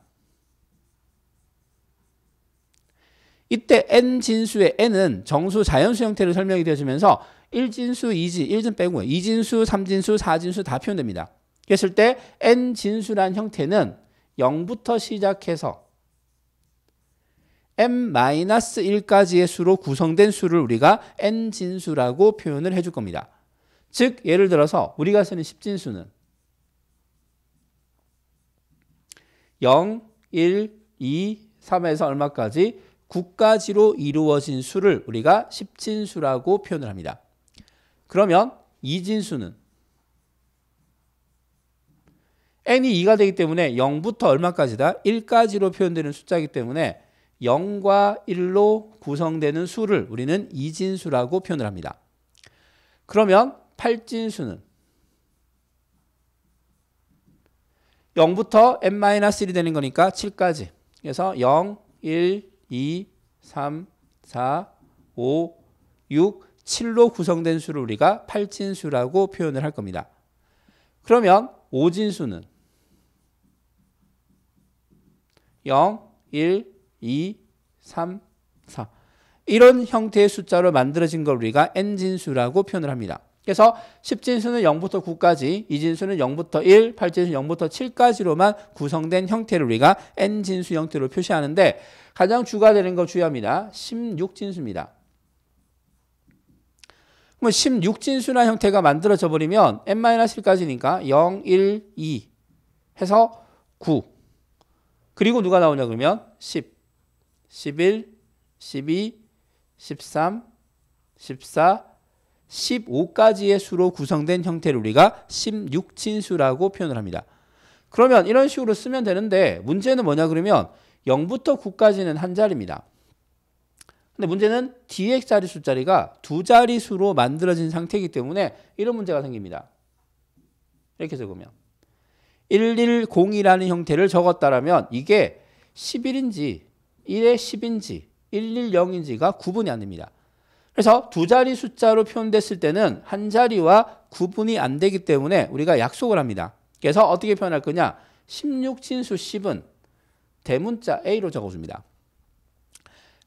이때 n진수의 n은 정수 자연수 형태로 설명이 되어지면서 1진수, 2진, 1진 빼고 2진수, 3진수, 4진수 다 표현됩니다. 그랬을 때 n진수란 형태는 0부터 시작해서 n-1까지의 수로 구성된 수를 우리가 n진수라고 표현을 해줄 겁니다. 즉 예를 들어서 우리가 쓰는 십진수는 0, 1, 2, 3에서 얼마까지 9까지로 이루어진 수를 우리가 십진수라고 표현을 합니다. 그러면 이진수는 n이 2가 되기 때문에 0부터 얼마까지다? 1까지로 표현되는 숫자이기 때문에 0과 1로 구성되는 수를 우리는 이진수라고 표현을 합니다. 그러면 팔진수는 0부터 n-1 되는 거니까 7까지. 그래서 0, 1, 2, 3, 4, 5, 6, 7로 구성된 수를 우리가 팔진수라고 표현을 할 겁니다. 그러면 오진수는 0, 1, 2, 3, 4 이런 형태의 숫자로 만들어진 걸 우리가 n진수라고 표현을 합니다. 그래서 10진수는 0부터 9까지, 2진수는 0부터 1, 8진수 는 0부터 7까지로만 구성된 형태를 우리가 n진수 형태로 표시하는데 가장 주가 되는 거 주의합니다. 16진수입니다. 그럼 16진수나 형태가 만들어져 버리면 n-1까지니까 0, 1, 2 해서 9 그리고 누가 나오냐 그러면 10, 11, 12, 13, 14, 15가지의 수로 구성된 형태를 우리가 16진수라고 표현을 합니다. 그러면 이런 식으로 쓰면 되는데 문제는 뭐냐 그러면 0부터 9까지는 한 자리입니다. 근데 문제는 dx 자리 숫자리가 두 자리 수로 만들어진 상태이기 때문에 이런 문제가 생깁니다. 이렇게 적으면 110이라는 형태를 적었다라면 이게 11인지 1의 10인지 110인지가 구분이 안 됩니다. 그래서 두 자리 숫자로 표현됐을 때는 한 자리와 구분이 안 되기 때문에 우리가 약속을 합니다. 그래서 어떻게 표현할 거냐? 16진수 10은 대문자 A로 적어줍니다.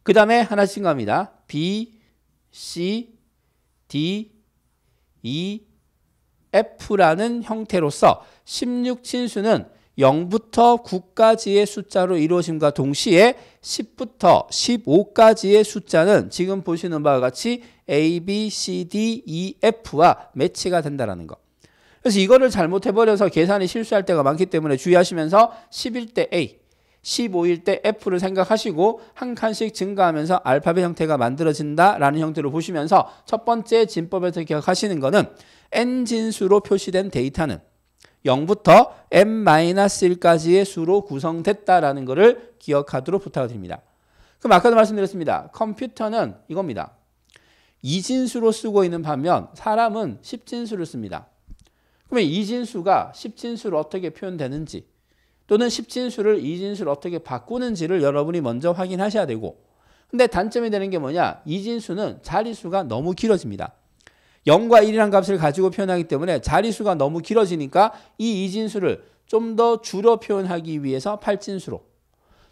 그 다음에 하나씩 갑니다. B, C, D, E, F라는 형태로서 16진수는 0부터 9까지의 숫자로 이루어짐과 동시에 10부터 15까지의 숫자는 지금 보시는 바와 같이 A, B, C, D, E, F와 매치가 된다는 것. 그래서 이거를 잘못해버려서 계산이 실수할 때가 많기 때문에 주의하시면서 11대 A, 15일 때 F를 생각하시고 한 칸씩 증가하면서 알파벳 형태가 만들어진다라는 형태로 보시면서 첫 번째 진법에서 기억하시는 거는 N진수로 표시된 데이터는 0부터 n-1까지의 수로 구성됐다라는 것을 기억하도록 부탁드립니다. 그럼 아까도 말씀드렸습니다. 컴퓨터는 이겁니다. 이진수로 쓰고 있는 반면 사람은 십진수를 씁니다. 그러면 이진수가 십진수로 어떻게 표현되는지 또는 십진수를 이진수로 어떻게 바꾸는지를 여러분이 먼저 확인하셔야 되고 근데 단점이 되는 게 뭐냐? 이진수는 자릿수가 너무 길어집니다. 0과 1이란 값을 가지고 표현하기 때문에 자리수가 너무 길어지니까 이 이진수를 좀 더 줄여 표현하기 위해서 8진수로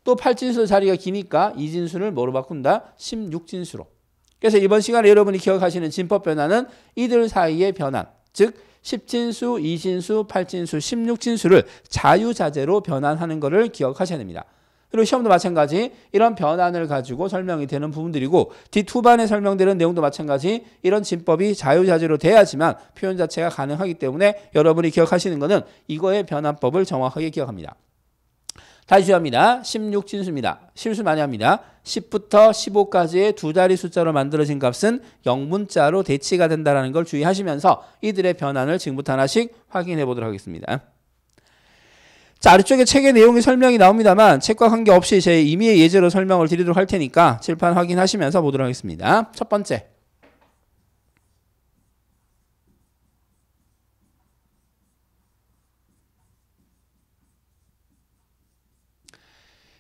또 8진수 자리가 기니까 이진수를 뭐로 바꾼다? 16진수로. 그래서 이번 시간에 여러분이 기억하시는 진법 변화는 이들 사이의 변환, 즉 10진수, 2진수, 8진수, 16진수를 자유자재로 변환하는 것을 기억하셔야 됩니다. 그리고 시험도 마찬가지 이런 변환을 가지고 설명이 되는 부분들이고 뒷후반에 설명되는 내용도 마찬가지 이런 진법이 자유자재로 돼야지만 표현 자체가 가능하기 때문에 여러분이 기억하시는 것은 이거의 변환법을 정확하게 기억합니다. 다시 합니다. 16진수입니다. 실수 많이 합니다. 10부터 15까지의 두 자리 숫자로 만들어진 값은 0문자로 대치가 된다는 걸 주의하시면서 이들의 변환을 지금부터 하나씩 확인해 보도록 하겠습니다. 자, 아래쪽에 책의 내용의 설명이 나옵니다만 책과 관계없이 제 임의의 예제로 설명을 드리도록 할 테니까 칠판 확인하시면서 보도록 하겠습니다. 첫 번째.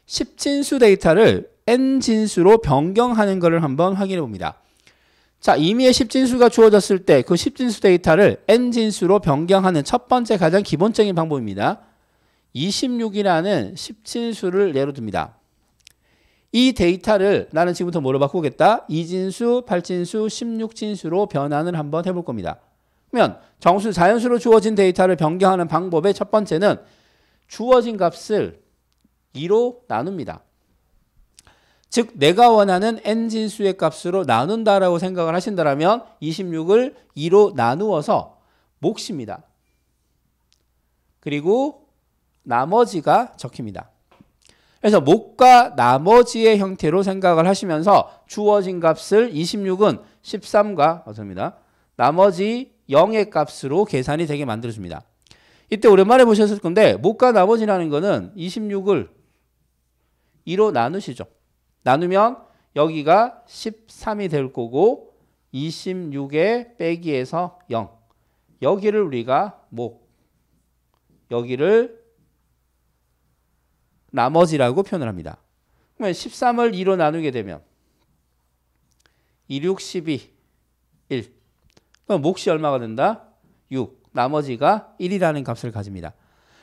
십진수 데이터를 n진수로 변경하는 것을 한번 확인해 봅니다. 자, 임의의 십진수가 주어졌을 때 그 십진수 데이터를 n진수로 변경하는 첫 번째 가장 기본적인 방법입니다. 26이라는 십진수를 예로 듭니다. 이 데이터를 나는 지금부터 뭐로 바꾸겠다? 이진수, 팔진수, 16진수로 변환을 한번 해볼 겁니다. 그러면 정수, 자연수로 주어진 데이터를 변경하는 방법의 첫 번째는 주어진 값을 2로 나눕니다. 즉 내가 원하는 n진수의 값으로 나눈다라고 생각을 하신다면 26을 2로 나누어서 몫입니다. 그리고 나머지가 적힙니다. 그래서 목과 나머지의 형태로 생각을 하시면서 주어진 값을 26은 13과 어습니다 나머지 0의 값으로 계산이 되게 만들어줍니다. 이때 오랜만에 보셨을 건데 목과 나머지라는 거는 26을 2로 나누시죠. 나누면 여기가 13이 될 거고 26의 빼기에서 0 여기를 우리가 목 여기를 나머지라고 표현을 합니다. 그러면 13을 2로 나누게 되면 2, 6, 2 1. 그럼 몫이 얼마가 된다? 6. 나머지가 1이라는 값을 가집니다.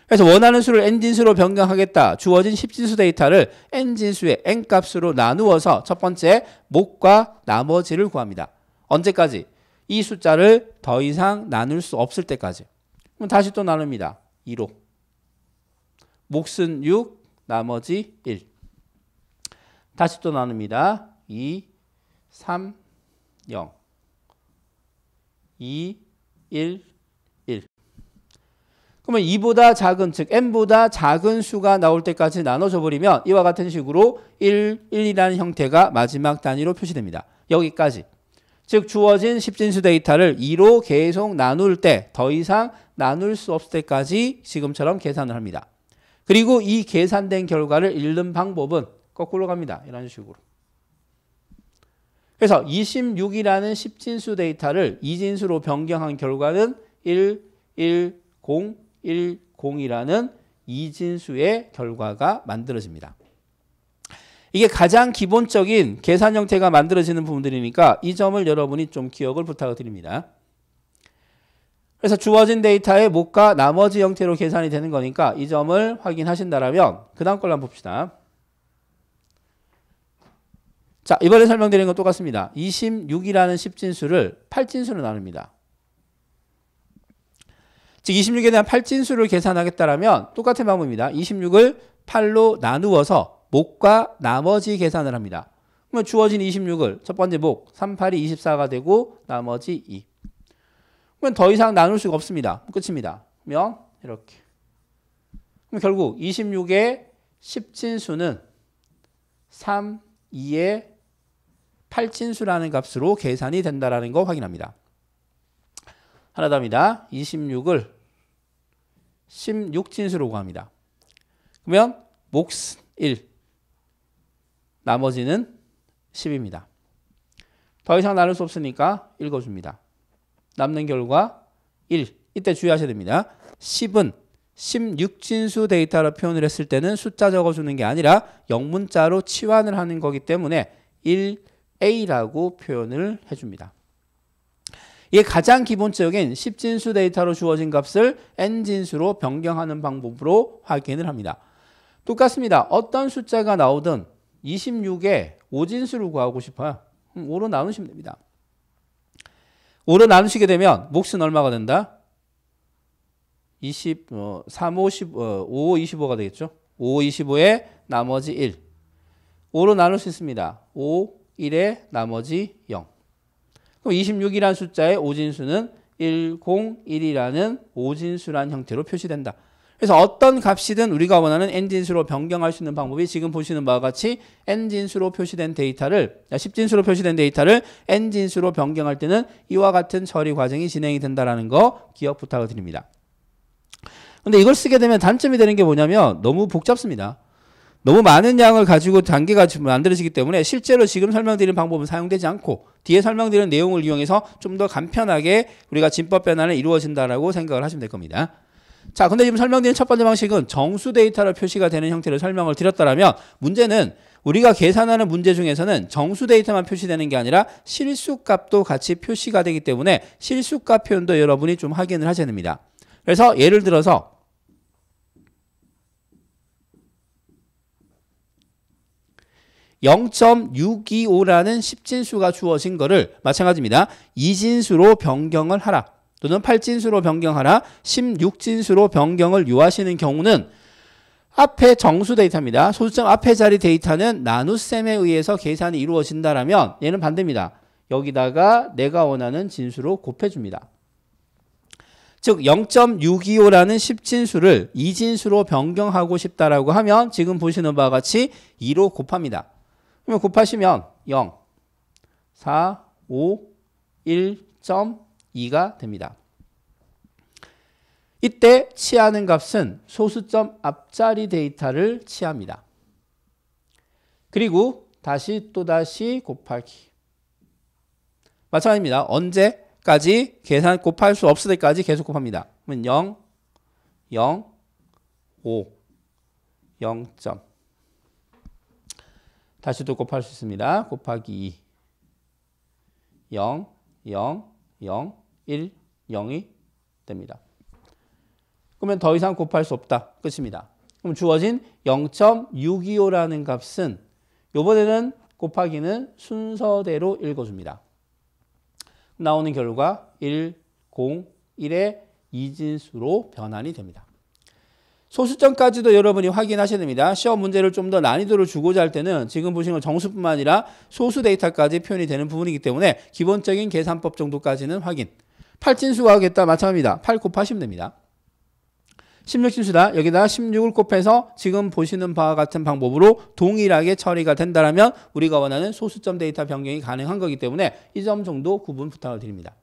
그래서 원하는 수를 엔진수로 변경하겠다. 주어진 10진수 데이터를 엔진수의 n값으로 나누어서 첫 번째 목과 나머지를 구합니다. 언제까지? 이 숫자를 더 이상 나눌 수 없을 때까지. 그럼 다시 또 나눕니다. 2로. 몫은 6, 나머지 1. 다시 또 나눕니다. 2, 3, 0. 2, 1, 1. 그러면 2보다 작은 즉 n보다 작은 수가 나올 때까지 나눠져 버리면 이와 같은 식으로 1, 1이라는 형태가 마지막 단위로 표시됩니다. 여기까지. 즉 주어진 십진수 데이터를 2로 계속 나눌 때 더 이상 나눌 수 없을 때까지 지금처럼 계산을 합니다. 그리고 이 계산된 결과를 읽는 방법은 거꾸로 갑니다. 이런 식으로. 그래서 26이라는 10진수 데이터를 2진수로 변경한 결과는 1, 1, 0, 1, 0이라는 2진수의 결과가 만들어집니다. 이게 가장 기본적인 계산 형태가 만들어지는 부분들이니까 이 점을 여러분이 좀 기억을 부탁드립니다. 그래서 주어진 데이터의 목과 나머지 형태로 계산이 되는 거니까 이 점을 확인하신다라면 그 다음 걸 한번 봅시다. 자 이번에 설명드린 건 똑같습니다. 26이라는 10진수를 8진수로 나눕니다. 즉 26에 대한 8진수를 계산하겠다라 똑같은 방법입니다. 26을 8로 나누어서 목과 나머지 계산을 합니다. 그러면 주어진 26을 첫 번째 목 3, 8이 24가 되고 나머지 2. 그러면 더 이상 나눌 수가 없습니다. 끝입니다. 그러면 이렇게. 그럼 결국 26의 10진수는 3, 2의 8진수라는 값으로 계산이 된다라는 거 확인합니다. 하나 답니다. 26을 16진수로 구합니다. 그러면 목 1, 나머지는 10입니다. 더 이상 나눌 수 없으니까 읽어줍니다. 남는 결과 1. 이때 주의하셔야 됩니다. 10은 16진수 데이터로 표현을 했을 때는 숫자 적어주는 게 아니라 영문자로 치환을 하는 거기 때문에 1A라고 표현을 해줍니다. 이게 가장 기본적인 10진수 데이터로 주어진 값을 N진수로 변경하는 방법으로 확인을 합니다. 똑같습니다. 어떤 숫자가 나오든 26에 5진수를 구하고 싶어요. 그럼 5로 나누시면 됩니다. 5로 나누시게 되면 몫은 얼마가 된다? 20, 어, 3, 50, 어, 5, 25가 되겠죠? 5, 25에 나머지 1. 5로 나눌 수 있습니다. 5, 1에 나머지 0. 그럼 26이라는 숫자의 오진수는 101이라는 오진수란 형태로 표시된다. 그래서 어떤 값이든 우리가 원하는 엔진수로 변경할 수 있는 방법이 지금 보시는 바와 같이 엔진수로 표시된 데이터를 10진수로 표시된 데이터를 엔진수로 변경할 때는 이와 같은 처리 과정이 진행이 된다라는 거 기억 부탁을 드립니다. 근데 이걸 쓰게 되면 단점이 되는 게 뭐냐면 너무 복잡습니다. 너무 많은 양을 가지고 단계가 만들어지기 때문에 실제로 지금 설명드린 방법은 사용되지 않고 뒤에 설명드린 내용을 이용해서 좀 더 간편하게 우리가 진법 변화는 이루어진다라고 생각을 하시면 될 겁니다. 자, 근데 지금 설명드린 첫 번째 방식은 정수 데이터로 표시가 되는 형태를 설명을 드렸더라면 문제는 우리가 계산하는 문제 중에서는 정수 데이터만 표시되는 게 아니라 실수값도 같이 표시가 되기 때문에 실수값 표현도 여러분이 좀 확인을 하셔야 됩니다. 그래서 예를 들어서 (0.625라는) 1 0진수가 주어진 거를 마찬가지입니다 이진수로 변경을 하라 또는 8진수로 변경하라 16진수로 변경을 요하시는 경우는 앞에 정수 데이터입니다. 소수점 앞에 자리 데이터는 나눗셈에 의해서 계산이 이루어진다라면 얘는 반대입니다. 여기다가 내가 원하는 진수로 곱해줍니다. 즉 0.625라는 10진수를 2진수로 변경하고 싶다라고 하면 지금 보시는 바와 같이 2로 곱합니다. 그러면 곱하시면 0, 4, 5, 1. 2가 됩니다. 이때 취하는 값은 소수점 앞자리 데이터를 취합니다. 그리고 다시 또다시 곱하기. 마찬가지입니다. 언제까지 계산 곱할 수 없을 때까지 계속 곱합니다. 그러면 0, 0, 5, 0. 다시 또 곱할 수 있습니다. 곱하기 2. 0, 0, 0, 1, 0이 됩니다. 그러면 더 이상 곱할 수 없다. 끝입니다. 그럼 주어진 0.625라는 값은 요번에는 곱하기는 순서대로 읽어줍니다. 나오는 결과 1, 0, 1의 이진수로 변환이 됩니다. 소수점까지도 여러분이 확인하셔야 됩니다. 시험 문제를 좀 더 난이도를 주고자 할 때는 지금 보시건 정수뿐만 아니라 소수 데이터까지 표현이 되는 부분이기 때문에 기본적인 계산법 정도까지는 확인. 8진수가 하겠다 마찬가지입니다. 8 곱하시면 됩니다. 16진수다. 여기다 16을 곱해서 지금 보시는 바와 같은 방법으로 동일하게 처리가 된다면 우리가 원하는 소수점 데이터 변경이 가능한 거기 때문에 이 점 정도 구분 부탁을 드립니다.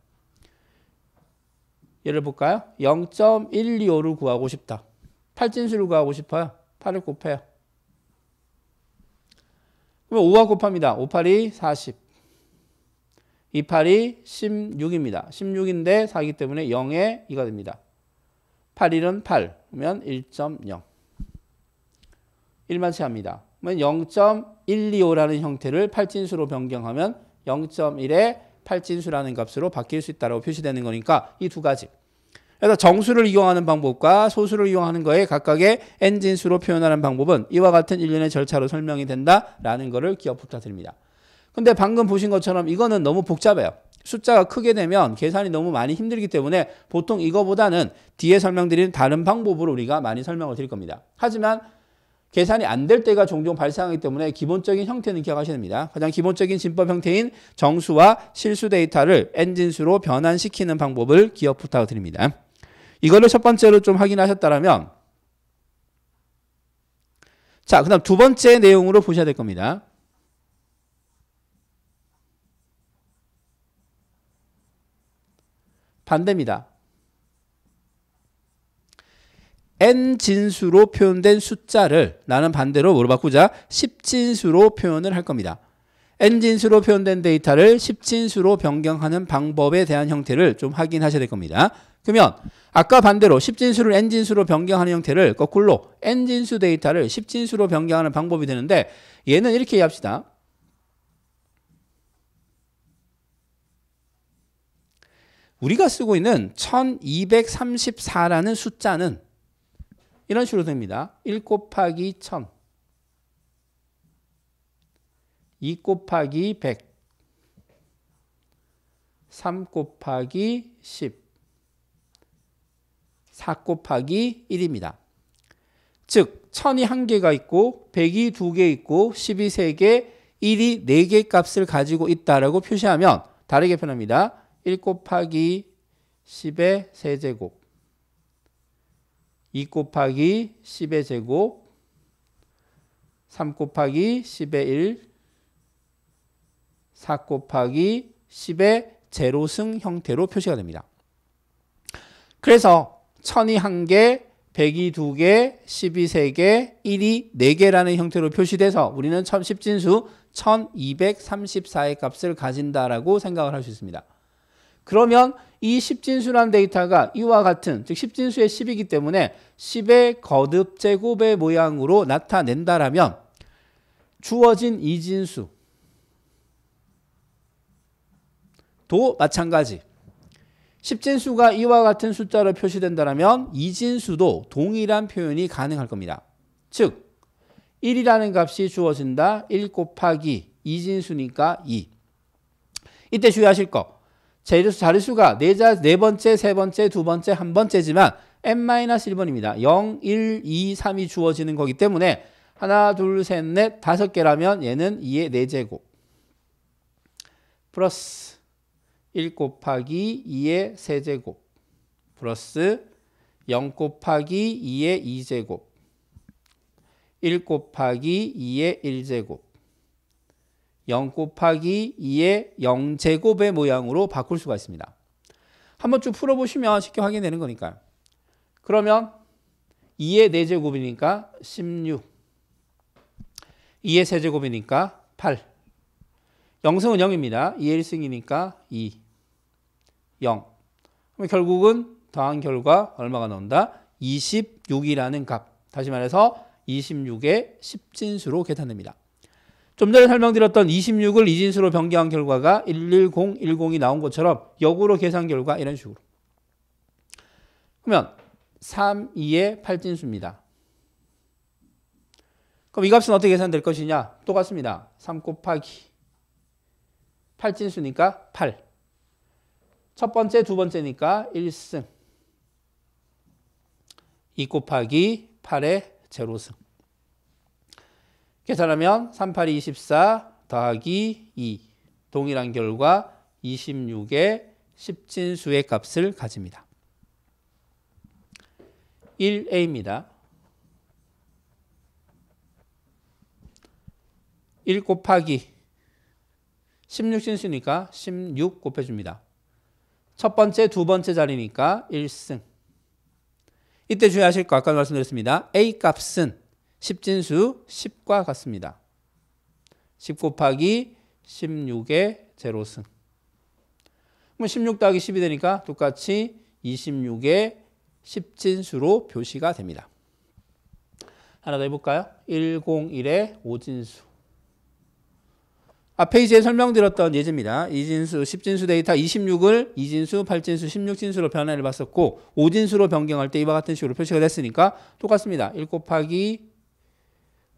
예를 볼까요? 0.125를 구하고 싶다. 8진수를 구하고 싶어요. 8을 곱해요. 그럼 5와 곱합니다. 5, 8이 40. 2, 8이 16입니다. 16인데 4이기 때문에 0에 2가 됩니다. 8, 1은 8. 그러면 1.0. 1만 채합니다. 그러면 0.125라는 형태를 8진수로 변경하면 0 1에 8진수라는 값으로 바뀔 수 있다고 표시되는 거니까 이 두 가지. 그래서 정수를 이용하는 방법과 소수를 이용하는 거에 각각의 n진수로 표현하는 방법은 이와 같은 일련의 절차로 설명이 된다라는 것을 기억 부탁드립니다. 근데 방금 보신 것처럼 이거는 너무 복잡해요. 숫자가 크게 되면 계산이 너무 많이 힘들기 때문에 보통 이거보다는 뒤에 설명드린 다른 방법으로 우리가 많이 설명을 드릴 겁니다. 하지만 계산이 안 될 때가 종종 발생하기 때문에 기본적인 형태는 기억하셔야 됩니다. 가장 기본적인 진법 형태인 정수와 실수 데이터를 엔진수로 변환시키는 방법을 기억 부탁드립니다. 이거를 첫 번째로 좀 확인하셨다면 자, 그 다음 두 번째 내용으로 보셔야 될 겁니다. 반대입니다. n 진수로 표현된 숫자를 나는 반대로 뭐로 바꾸자? 10진수로 표현을 할 겁니다. n 진수로 표현된 데이터를 10진수로 변경하는 방법에 대한 형태를 좀 확인하셔야 될 겁니다. 그러면 아까 반대로 10진수를 n 진수로 변경하는 형태를 거꾸로 n 진수 데이터를 10진수로 변경하는 방법이 되는데 얘는 이렇게 합시다. 우리가 쓰고 있는 1234라는 숫자는 이런 식으로 됩니다. 1 곱하기 1000, 2 곱하기 100, 3 곱하기 10, 4 곱하기 1입니다. 즉, 1000이 1개가 있고, 100이 2개 있고, 10이 3개, 1이 4개 값을 가지고 있다라고 표시하면 다르게 표현합니다. 1 곱하기 10의 세제곱 2 곱하기 10의 제곱 3 곱하기 10의 1 4 곱하기 10의 제로승 형태로 표시가 됩니다. 그래서 1 0 0 0이 1개, 백이 2개, 10이 3개, 1이 4개라는 형태로 표시돼서 우리는 10진수 1234의 값을 가진다라고 생각을 할 수 있습니다. 그러면 이십진수란 데이터가 이와 같은 즉 십진수의 10이기 때문에 10의 거듭 제곱의 모양으로 나타낸다라면 주어진 이진수 도 마찬가지 십진수가 이와 같은 숫자로 표시된다면 이진수도 동일한 표현이 가능할 겁니다. 즉 1이라는 값이 주어진다. 1 곱하기 이진수니까 2 이때 주의하실 거 자, 이래서 자릿수가 네, 자, 네 번째, 세 번째, 두 번째, 한 번째지만 n-1번입니다. 0, 1, 2, 3이 주어지는 거기 때문에 하나, 둘, 셋, 넷, 다섯 개라면 얘는 2의 4제곱 플러스 1 곱하기 2의 3제곱 플러스 0 곱하기 2의 2제곱 1 곱하기 2의 1제곱 0 곱하기 2의 0제곱의 모양으로 바꿀 수가 있습니다. 한번 쭉 풀어보시면 쉽게 확인되는 거니까요. 그러면 2의 4제곱이니까 16 2의 3제곱이니까 8 0승은 0입니다. 2의 1승이니까 2 0 그럼 결국은 더한 결과 얼마가 나온다? 26이라는 값 다시 말해서 26의 10진수로 계산됩니다. 좀 전에 설명드렸던 26을 이진수로 변경한 결과가 11010이 나온 것처럼 역으로 계산 결과 이런 식으로. 그러면 3, 2의 8진수입니다. 그럼 이 값은 어떻게 계산될 것이냐? 똑같습니다. 3 곱하기 8진수니까 8. 첫 번째, 두 번째니까 1승. 2 곱하기 8의 제로승. 계산하면 38이 24 더하기 2 동일한 결과 26의 십진수의 값을 가집니다. 1a입니다. 1 곱하기 16진수니까 16 곱해줍니다. 첫 번째, 두 번째 자리니까 1승. 이때 주의하실 거 아까 말씀드렸습니다. A 값은 10진수 10과 같습니다. 10 곱하기 16의 제로승. 그럼 16 더하기 10이 되니까 똑같이 26의 10진수로 표시가 됩니다. 하나 더 해볼까요? 101의 5진수. 앞 페이지에 설명드렸던 예제입니다. 이진수, 10진수 데이터 26을 2진수, 8진수, 16진수로 변화를 봤었고 5진수로 변경할 때 이와 같은 식으로 표시가 됐으니까 똑같습니다. 1 곱하기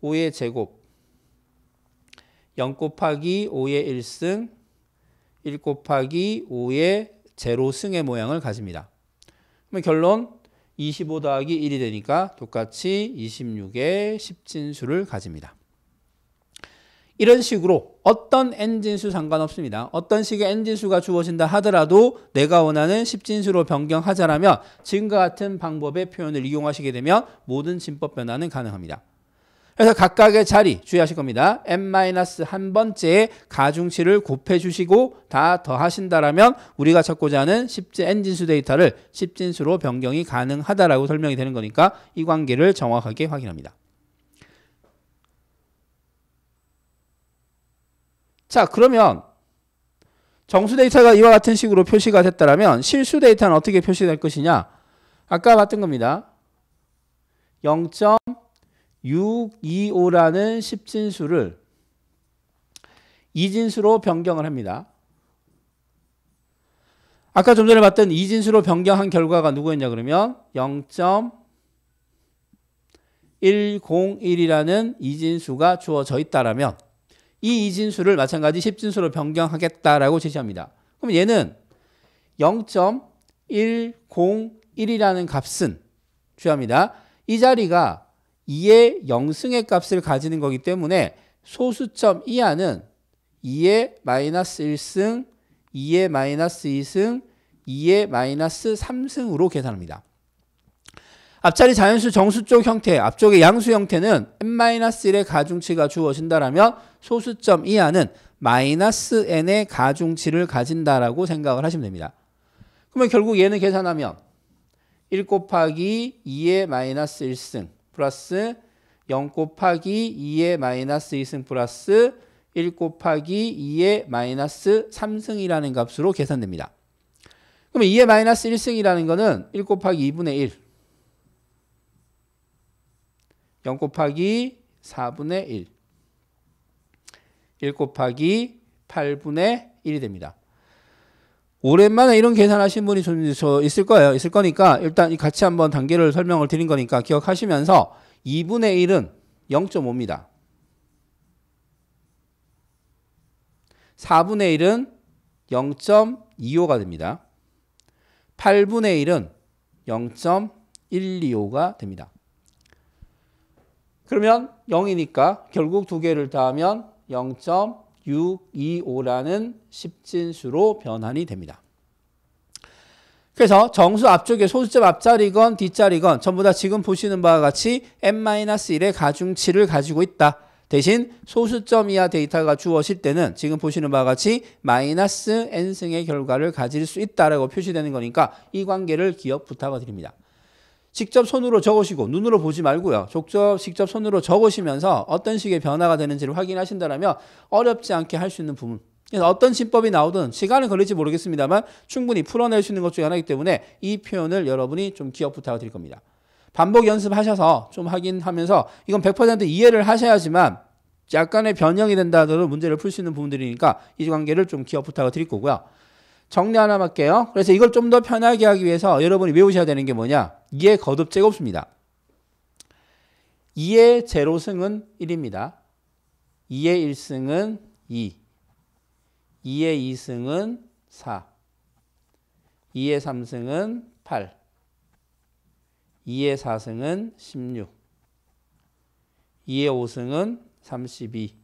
5의 제곱 0 곱하기 5의 1승 1 곱하기 5의 제로승의 모양을 가집니다. 그러면 결론 25 더하기 1이 되니까 똑같이 26의 10진수를 가집니다. 이런 식으로 어떤 엔진수 상관없습니다. 어떤 식의 엔진수가 주어진다 하더라도 내가 원하는 10진수로 변경하자라면 지금과 같은 방법의 표현을 이용하시게 되면 모든 진법 변화는 가능합니다. 그래서 각각의 자리 주의하실 겁니다. n-한 번째 가중치를 곱해 주시고 다 더하신다라면 우리가 찾고자 하는 10진 n진수 데이터를 10진수로 변경이 가능하다라고 설명이 되는 거니까 이 관계를 정확하게 확인합니다. 자 그러면 정수 데이터가 이와 같은 식으로 표시가 됐다면 라 실수 데이터는 어떻게 표시될 것이냐 아까 봤던 겁니다. 0. 6, 2, 5라는 10진수를 2진수로 변경을 합니다. 아까 좀 전에 봤던 2진수로 변경한 결과가 누구였냐 그러면 0.101이라는 2진수가 주어져 있다라면 이 2진수를 마찬가지 10진수로 변경하겠다라고 제시합니다. 그럼 얘는 0.101이라는 값은 주의합니다. 이 자리가 2의 영승의 값을 가지는 거기 때문에 소수점 이하는 2의 마이너스 1승, 2의 마이너스 2승, 2의 마이너스 3승으로 계산합니다. 앞자리 자연수 정수 쪽 형태, 앞쪽의 양수 형태는 n-1의 가중치가 주어진다라면 소수점 이하는 마이너스 n의 가중치를 가진다라고 생각을 하시면 됩니다. 그러면 결국 얘는 계산하면 1 곱하기 2의 마이너스 1승 플러스 0 곱하기 2의 마이너스 2승 플러스 1 곱하기 2의 마이너스 3승이라는 값으로 계산됩니다. 그러 2의 마이너스 1승이라는 거는 1 곱하기 2분의 1 0 곱하기 4분의 1 1 곱하기 8분의 1이 됩니다. 오랜만에 이런 계산하신 분이 좀 있을 거예요. 있을 거니까 일단 같이 한번 단계를 설명을 드린 거니까 기억하시면서 2분의 1은 0.5입니다. 4분의 1은 0.25가 됩니다. 8분의 1은 0.125가 됩니다. 그러면 0이니까 결국 두 개를 더하면 6, 2, 5라는 십진수로 변환이 됩니다. 그래서 정수 앞쪽에 소수점 앞자리건 뒷자리건 전부 다 지금 보시는 바와 같이 n-1의 가중치를 가지고 있다. 대신 소수점 이하 데이터가 주어질 때는 지금 보시는 바와 같이 마이너스 n승의 결과를 가질 수 있다라고 표시되는 거니까 이 관계를 기억 부탁드립니다. 직접 손으로 적으시고 눈으로 보지 말고요. 직접 직접 손으로 적으시면서 어떤 식의 변화가 되는지를 확인하신다면 어렵지 않게 할 수 있는 부분 그래서 어떤 신법이 나오든 시간은 걸릴지 모르겠습니다만 충분히 풀어낼 수 있는 것 중에 하나이기 때문에 이 표현을 여러분이 좀 기억 부탁을 드릴 겁니다. 반복 연습하셔서 좀 확인하면서 이건 100% 이해를 하셔야지만 약간의 변형이 된다 하더라도 문제를 풀 수 있는 부분들이니까 이 관계를 좀 기억 부탁을 드릴 거고요. 정리 하나 할게요. 그래서 이걸 좀 더 편하게 하기 위해서 여러분이 외우셔야 되는 게 뭐냐? 이에 거듭 제곱수입니다. 2의 제로승은 1입니다. 2의 1승은 2, 2의 2승은 4, 2의 3승은 8, 2의 4승은 16, 2의 5승은 32,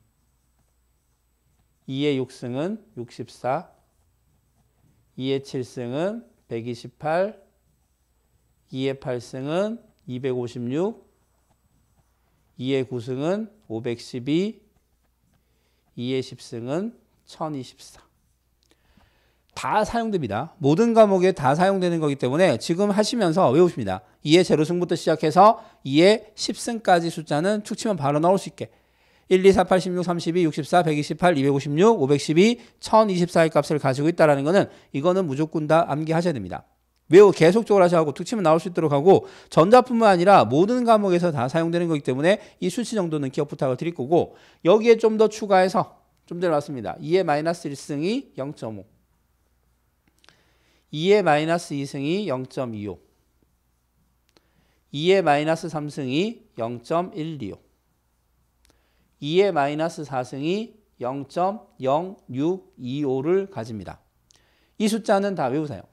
2의 6승은 64, 2의 7승은 128, 2의 8승은 256, 2의 9승은 512, 2의 10승은 1024. 다 사용됩니다. 모든 과목에 다 사용되는 거기 때문에 지금 하시면서 외우십니다. 2의 제로승부터 시작해서 2의 10승까지 숫자는 축치면 바로 나올 수 있게 1, 2, 4, 8, 16, 32, 64, 128, 256, 512, 1024의 값을 가지고 있다는 라 거는 이거는 무조건 다 암기하셔야 됩니다. 매우 계속적으로 하자고 특침은 나올 수 있도록 하고 전자뿐만 아니라 모든 과목에서 다 사용되는 거기 때문에 이 수치 정도는 기억 부탁을 드릴 거고 여기에 좀 더 추가해서 좀 전에 왔습니다. 2의 마이너스 1승이 0.5 2의 마이너스 2승이 0.25 2의 마이너스 3승이 0.125 2의 마이너스 4승이 0.0625를 가집니다. 이 숫자는 다 외우세요.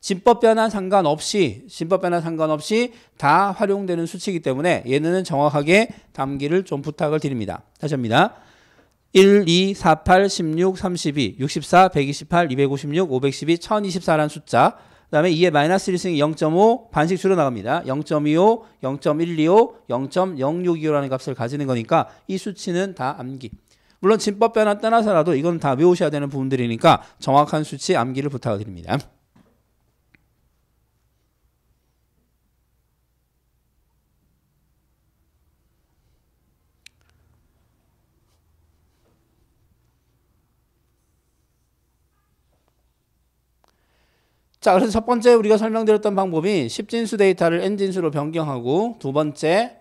진법 변화 상관없이 진법 변화 상관없이 다 활용되는 수치이기 때문에 얘는 정확하게 담기를 좀 부탁을 드립니다. 다시 합니다. 1, 2, 4, 8, 16, 32, 64, 128, 256, 512, 1024라는 숫자 그 다음에 2의 마이너스 1승이 0.5 반씩 줄어나갑니다. 0.25, 0.125, 0.062라는 값을 가지는 거니까 이 수치는 다 암기. 물론 진법 변화 떠나서라도 이건 다 외우셔야 되는 부분들이니까 정확한 수치 암기를 부탁드립니다. 자, 그래서 첫 번째 우리가 설명드렸던 방법이 십진수 데이터를 n진수로 변경하고 두 번째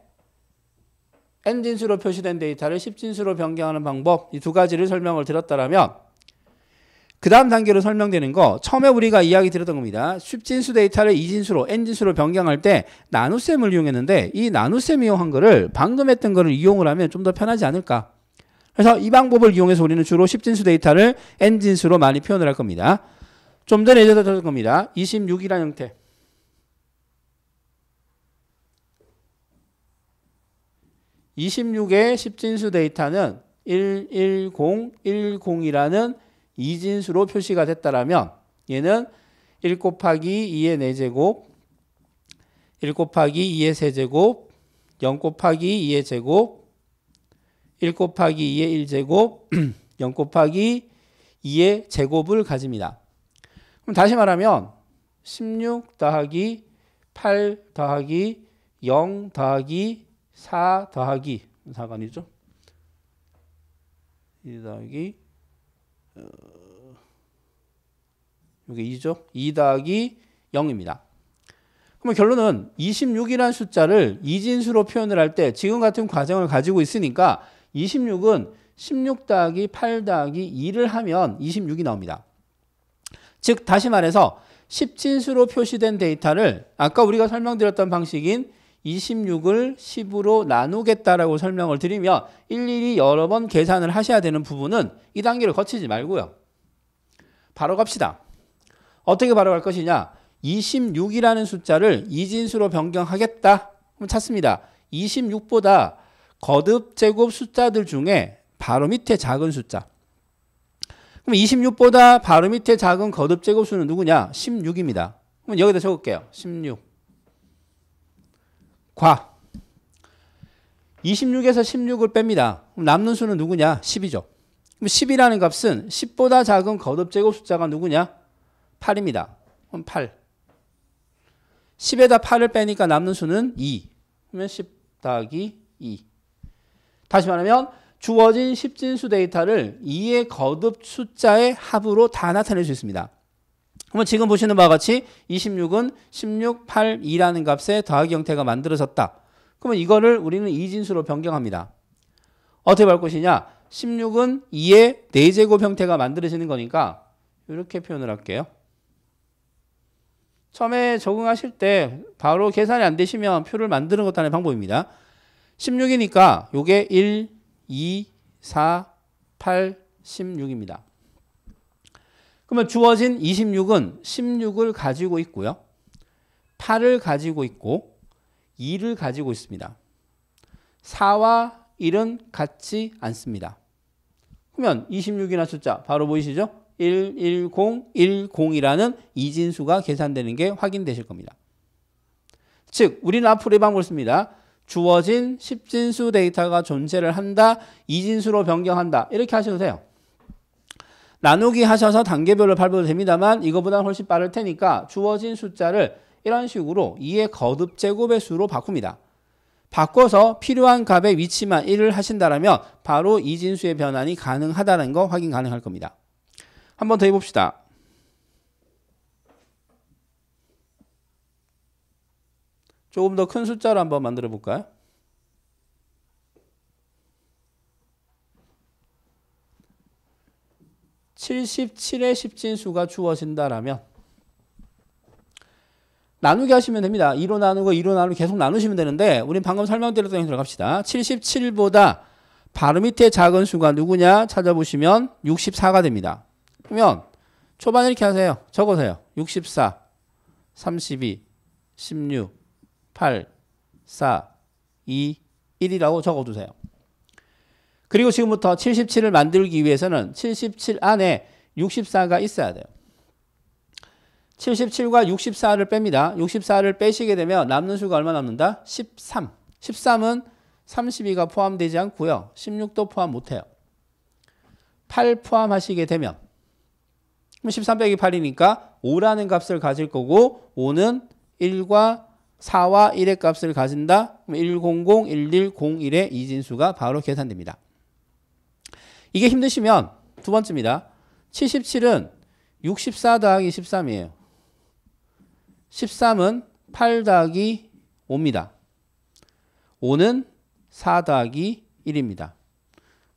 n진수로 표시된 데이터를 십진수로 변경하는 방법 이 두 가지를 설명을 드렸다라면 그 다음 단계로 설명되는 거 처음에 우리가 이야기 드렸던 겁니다. 십진수 데이터를 이진수로 n진수로 변경할 때 나눗셈을 이용했는데 이 나눗셈 이용한 거를 방금 했던 거를 이용을 하면 좀 더 편하지 않을까 그래서 이 방법을 이용해서 우리는 주로 십진수 데이터를 n진수로 많이 표현을 할 겁니다. 좀 전에 예제도 들은 겁니다. 26이라는 형태. 이십육의 십진수 데이터는 일일공일공이라는 이진수로 표시가 됐다면 얘는 일 곱하기 이의네제곱일 곱하기 이의세제곱영 곱하기 이의제곱일 곱하기 이의일제곱영 곱하기 이의 제곱을 가집니다. 그럼 다시 말하면 16 더하기 8 더하기 0 더하기 4 더하기 4가 아니죠? 2 더하기 어, 이게 2죠? 2 더하기 0입니다. 그러면 결론은 26이라는 숫자를 이진수로 표현을 할 때 지금 같은 과정을 가지고 있으니까 26은 16 더하기 8 더하기 2를 하면 26이 나옵니다. 즉 다시 말해서 십진수로 표시된 데이터를 아까 우리가 설명드렸던 방식인 26을 10으로 나누겠다라고 설명을 드리며 일일이 여러 번 계산을 하셔야 되는 부분은 이 단계를 거치지 말고요. 바로 갑시다. 어떻게 바로 갈 것이냐? 26이라는 숫자를 2진수로 변경하겠다. 그럼 찾습니다. 26보다 거듭 제곱 숫자들 중에 바로 밑에 작은 숫자 그럼 26보다 바로 밑에 작은 거듭 제곱수는 누구냐? 16입니다. 그럼 여기다 적을게요. 16. 과. 26에서 16을 뺍니다. 그럼 남는 수는 누구냐? 10이죠. 그럼 10이라는 값은 10보다 작은 거듭 제곱 숫자가 누구냐? 8입니다. 그럼 8. 10에다 8을 빼니까 남는 수는 2. 그러면 10 더하기 2. 다시 말하면 주어진 1 0진수 데이터를 2의 거듭 숫자의 합으로 다 나타낼 수 있습니다. 그러면 지금 보시는 바와 같이 26은 16, 8, 2라는 값에 더하기 형태가 만들어졌다. 그러면 이거를 우리는 이진수로 변경합니다. 어떻게 볼 것이냐? 16은 2의 4제곱 형태가 만들어지는 거니까 이렇게 표현을 할게요. 처음에 적응하실 때 바로 계산이 안 되시면 표를 만드는 것도 하는 방법입니다. 16이니까 이게 1, 2, 4, 8, 16입니다. 그러면 주어진 26은 16을 가지고 있고요. 8을 가지고 있고 2를 가지고 있습니다. 4와 1은 같지 않습니다. 그러면 26이나 숫자 바로 보이시죠? 11010이라는 이진수가 계산되는 게 확인되실 겁니다. 즉 우리는 앞으로 예방 볼 씁니다. 주어진 1 0진수 데이터가 존재를 한다. 2진수로 변경한다. 이렇게 하셔도 돼요. 나누기 하셔서 단계별로 밟아도 됩니다만 이거보다 훨씬 빠를 테니까 주어진 숫자를 이런 식으로 2의 거듭 제곱의 수로 바꿉니다. 바꿔서 필요한 값의 위치만 1을 하신다면 바로 2진수의 변환이 가능하다는 거 확인 가능할 겁니다. 한번 더 해봅시다. 조금 더 큰 숫자로 한번 만들어 볼까요? 칠십의 십진수가 주어진다라면 나누기 하시면 됩니다. 2로 나누고 2로 나누고 계속 나누시면 되는데 우린 방금 설명드렸던 형태로 갑시다. 77보다 바로 밑에 작은 수가 누구냐 찾아보시면 64가 됩니다. 그러면 초반 이렇게 하세요. 적으세요. 64, 32, 16, 8, 4, 2, 1이라고 적어두세요. 그리고 지금부터 77을 만들기 위해서는 77 안에 64가 있어야 돼요. 77과 64를 뺍니다. 64를 빼시게 되면 남는 수가 얼마 남는다? 13. 13은 32가 포함되지 않고요. 16도 포함 못해요. 8 포함하시게 되면 13 빼기 8이니까 5라는 값을 가질 거고 5는 1과 4와 1의 값을 가진다. 1001101의 이진수가 바로 계산됩니다. 이게 힘드시면 두 번째입니다. 77은 64 더하기 13이에요. 13은 8 더하기 5입니다. 5는 4 더하기 1입니다.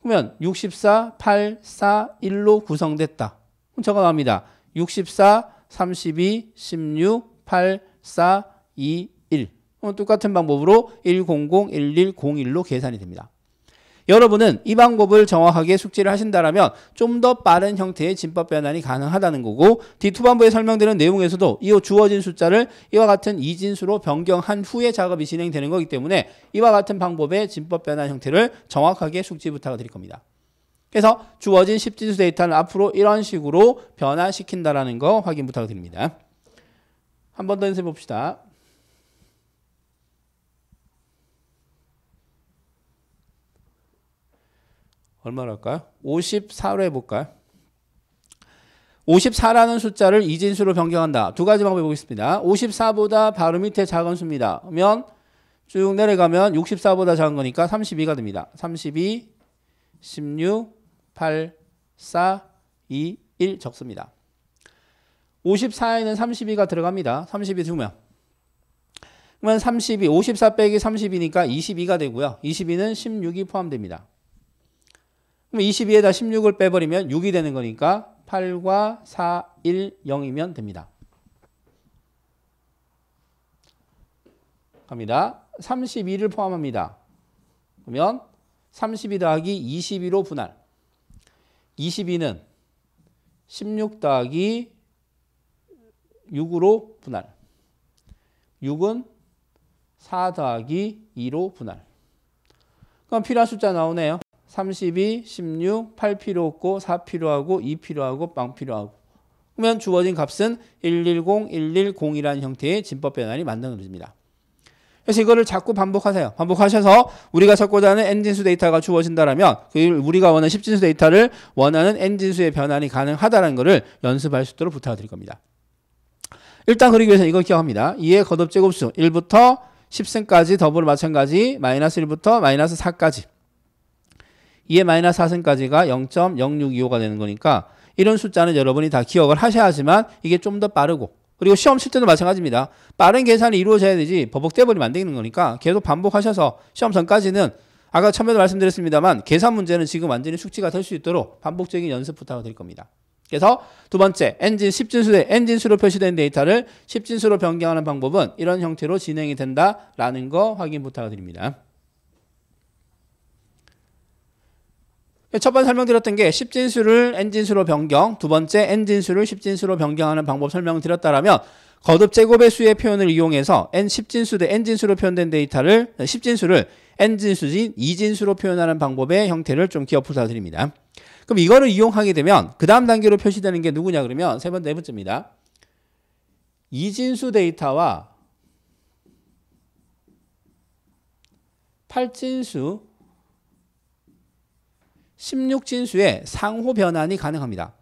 그러면 64, 8, 4, 1로 구성됐다. 그럼 저가 나옵니다. 64, 32, 16, 8, 4, 2, 어, 똑같은 방법으로 1001101로 계산이 됩니다. 여러분은 이 방법을 정확하게 숙지를 하신다면 좀 더 빠른 형태의 진법 변환이 가능하다는 거고 뒤투반부에 설명되는 내용에서도 이 주어진 숫자를 이와 같은 이진수로 변경한 후에 작업이 진행되는 거기 때문에 이와 같은 방법의 진법 변환 형태를 정확하게 숙지 부탁드릴 겁니다. 그래서 주어진 1 0진수 데이터는 앞으로 이런 식으로 변화시킨다라는 거 확인 부탁드립니다. 한 번더 연습해 봅시다. 얼마나 할까요? 54로 해볼까요? 54라는 숫자를 이진수로 변경한다. 두 가지 방법 해보겠습니다. 54보다 바로 밑에 작은 수입니다. 그러면 쭉 내려가면 64보다 작은 거니까 32가 됩니다. 32, 16, 8, 4, 2, 1 적습니다. 54에는 32가 들어갑니다. 32 두명. 그러면 32, 54 빼기 32니까 22가 되고요. 22는 16이 포함됩니다. 그럼 22에다 16을 빼버리면 6이 되는 거니까 8과 4, 1, 0이면 됩니다. 갑니다. 32를 포함합니다. 그러면 32 더하기 22로 분할. 22는 16 더하기 6으로 분할. 6은 4 더하기 2로 분할. 그럼 필요한 숫자 나오네요. 32, 16, 8 필요 없고 4 필요하고 2 필요하고 0 필요하고 그러면 주어진 값은 110, 110이라는 형태의 진법 변환이 만들어집니다. 그래서 이거를 자꾸 반복하세요. 반복하셔서 우리가 찾고자 하는 엔진수 데이터가 주어진다라면 그 우리가 원하는 십진수 데이터를 원하는 엔진수의 변환이 가능하다는 것을 연습할 수 있도록 부탁드릴 겁니다. 일단 그리기 위해서 는 이걸 기억합니다. 2의 거듭 제곱수 1부터 10승까지 더블 마찬가지 마이너스 1부터 마이너스 4까지 2의 마이너스 4승까지가 0.0625가 되는 거니까 이런 숫자는 여러분이 다 기억을 하셔야 하지만 이게 좀 더 빠르고 그리고 시험 칠 때도 마찬가지입니다. 빠른 계산이 이루어져야 되지 버벅대버리면 안 되는 거니까 계속 반복하셔서 시험 전까지는 아까 처음에도 말씀드렸습니다만 계산 문제는 지금 완전히 숙지가 될 수 있도록 반복적인 연습 부탁을 드릴 겁니다. 그래서 두 번째 엔진 10진수의 엔진수로 표시된 데이터를 10진수로 변경하는 방법은 이런 형태로 진행이 된다라는 거 확인 부탁드립니다. 첫번 설명드렸던 게1 0진수를 n진수로 변경, 두 번째 n진수를 1 0진수로 변경하는 방법 설명드렸다라면 거듭 제곱의수의 표현을 이용해서 n 십진수 대 n진수로 표현된 데이터를 1 0진수를 n진수진 2진수로 표현하는 방법의 형태를 좀 기억 부탁드립니다. 그럼 이거를 이용하게 되면 그 다음 단계로 표시되는 게 누구냐 그러면 세 번째 네 번째입니다. 이진수 데이터와 팔진수 16진수의 상호 변환이 가능합니다.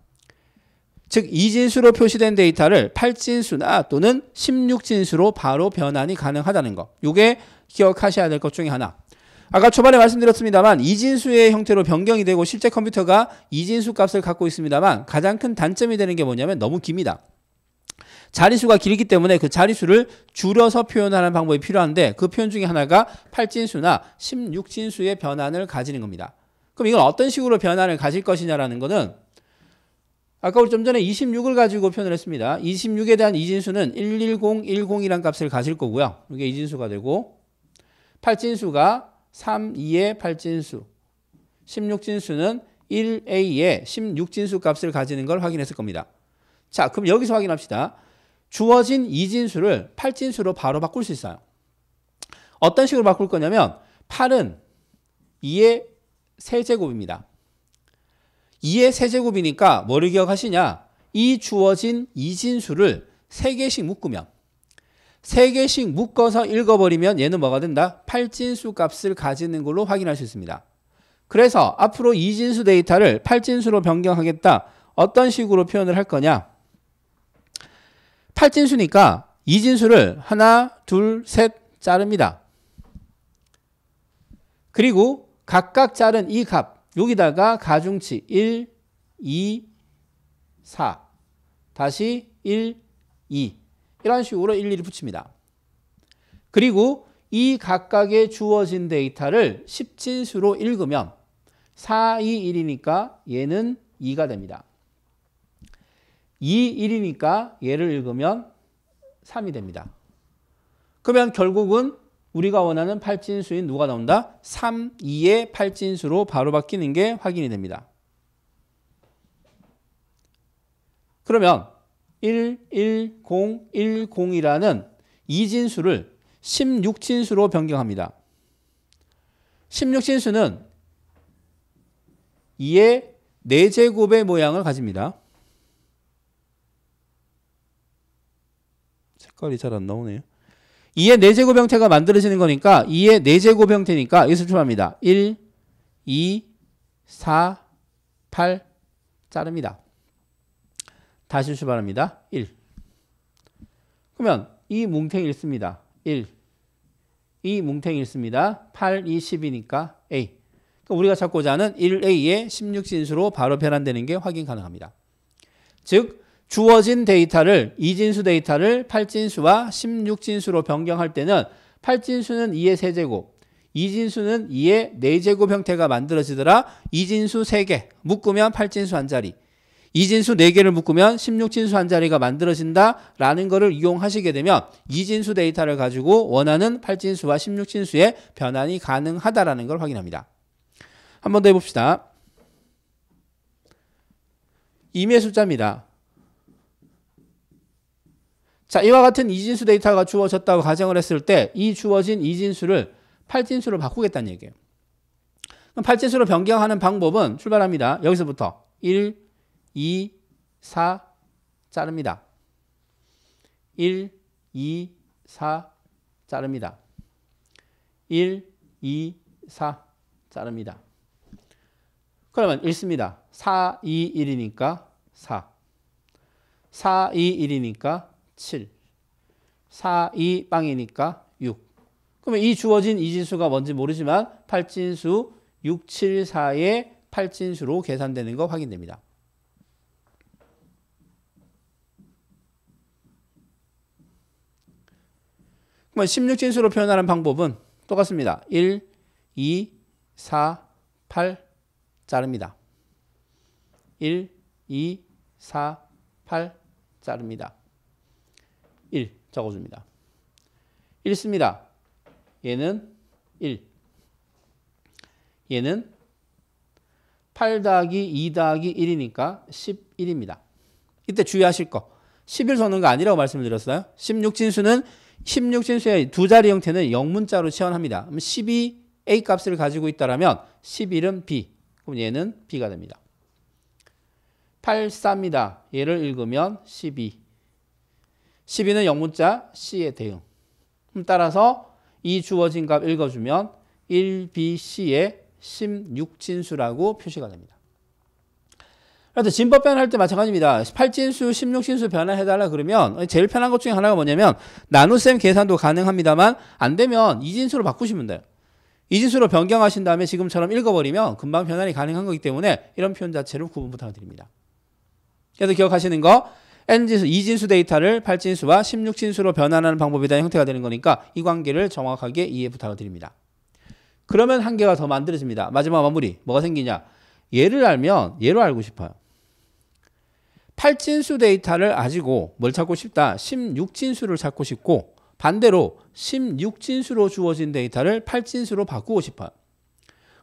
즉, 2진수로 표시된 데이터를 8진수나 또는 16진수로 바로 변환이 가능하다는 것. 이게 기억하셔야 될 것 중에 하나. 아까 초반에 말씀드렸습니다만 2진수의 형태로 변경이 되고 실제 컴퓨터가 2진수 값을 갖고 있습니다만 가장 큰 단점이 되는 게 뭐냐면 너무 깁니다. 자리수가 길기 때문에 그 자리수를 줄여서 표현하는 방법이 필요한데 그 표현 중에 하나가 8진수나 16진수의 변환을 가지는 겁니다. 그럼 이건 어떤 식으로 변화를 가질 것이냐라는 것은 아까 우리 좀 전에 26을 가지고 표현을 했습니다. 26에 대한 이진수는 11010이란 값을 가질 거고요. 이게 이진수가 되고 8진수가 32의 8진수 16진수는 1a의 16진수 값을 가지는 걸 확인했을 겁니다. 자, 그럼 여기서 확인합시다. 주어진 이진수를 8진수로 바로 바꿀 수 있어요. 어떤 식으로 바꿀 거냐면 8은 2의 세제곱입니다. 2의 세제곱이니까 뭐를 기억하시냐? 이 주어진 이진수를 3개씩 묶으면 3개씩 묶어서 읽어버리면 얘는 뭐가 된다? 8진수 값을 가지는 걸로 확인할 수 있습니다. 그래서 앞으로 이진수 데이터를 8진수로 변경하겠다. 어떤 식으로 표현을 할 거냐? 8진수니까 이진수를 하나, 둘, 셋 자릅니다. 그리고 각각 자른 이 값, 여기다가 가중치 1, 2, 4, 다시 1, 2. 이런 식으로 일일이 붙입니다. 그리고 이각각의 주어진 데이터를 10진수로 읽으면 4, 2, 1이니까 얘는 2가 됩니다. 2, 1이니까 얘를 읽으면 3이 됩니다. 그러면 결국은 우리가 원하는 팔진수인 누가 나온다? 3, 2의 팔진수로 바로 바뀌는 게 확인이 됩니다. 그러면 1, 1, 0, 1, 0이라는 이진수를 16진수로 변경합니다. 16진수는 2의 4제곱의 모양을 가집니다. 색깔이 잘 안 나오네요. 2의 4제곱 형태가 만들어지는 거니까 2의 4제곱 형태니까 여기서 출발합니다. 1, 2, 4, 8 자릅니다. 다시 출발합니다. 1 그러면 이 뭉탱이 있습니다1이 뭉탱이 있습니다 8, 2, 10이니까 A 그러니까 우리가 찾고자 하는 1A의 16진수로 바로 변환되는 게 확인 가능합니다. 즉 주어진 데이터를 이진수 데이터를 8진수와 16진수로 변경할 때는 8진수는 2의 세제곱, 이진수는 2의 4제곱 형태가 만들어지더라. 이진수 3개 묶으면 8진수 한 자리, 이진수 4개를 묶으면 16진수 한 자리가 만들어진다 라는 것을 이용하시게 되면 이진수 데이터를 가지고 원하는 8진수와 16진수의 변환이 가능하다라는 걸 확인합니다. 한 번 더 해봅시다. 임의 숫자입니다. 자, 이와 같은 이진수 데이터가 주어졌다고 가정을 했을 때 이 주어진 이진수를 8진수로 바꾸겠다는 얘기예요. 그럼 팔진수로 변경하는 방법은 출발합니다. 여기서부터 1, 2, 4 자릅니다. 1, 2, 4 자릅니다. 1, 2, 4 자릅니다. 그러면 읽습니다. 4, 2, 1이니까 4. 4, 2, 1이니까 7. 4, 2, 빵이니까 6. 그러면 이 주어진 이 진수가 뭔지 모르지만 8진수 6, 7, 4의 8진수로 계산되는 거 확인됩니다. 그러면 16진수로 표현하는 방법은 똑같습니다. 1, 2, 4, 8 자릅니다. 1, 2, 4, 8 자릅니다. 적어줍니다. 1씁니다. 얘는 1. 얘는 8 더하기 2 더하기 1이니까 11입니다. 이때 주의하실 거. 11 서는 거 아니라고 말씀드렸어요. 16진수는 16진수의 두 자리 형태는 영문자로 치환합니다. 12 A 값을 가지고 있다면 11은 B. 그럼 얘는 B가 됩니다. 8, 4입니다. 얘를 읽으면 12. 12는 영문자 C에 대응. 따라서 이 주어진 값 읽어주면 1BC의 16진수라고 표시가 됩니다. 그래서 진법 변할 때 마찬가지입니다. 18진수, 16진수 변화해달라 그러면 제일 편한 것 중에 하나가 뭐냐면 나눗셈 계산도 가능합니다만 안 되면 이진수로 바꾸시면 돼요. 이진수로 변경하신 다음에 지금처럼 읽어버리면 금방 변환이 가능한 거기 때문에 이런 표현 자체로 구분 부탁드립니다. 그래서 기억하시는 거 N지수, 이진수 데이터를 8진수와 16진수로 변환하는 방법에 대한 형태가 되는 거니까 이 관계를 정확하게 이해 부탁드립니다. 그러면 한 개가 더 만들어집니다. 마지막 마무리. 뭐가 생기냐? 얘를 알면 얘로 알고 싶어요. 8진수 데이터를 아지고뭘 찾고 싶다? 16진수를 찾고 싶고 반대로 16진수로 주어진 데이터를 8진수로 바꾸고 싶어요.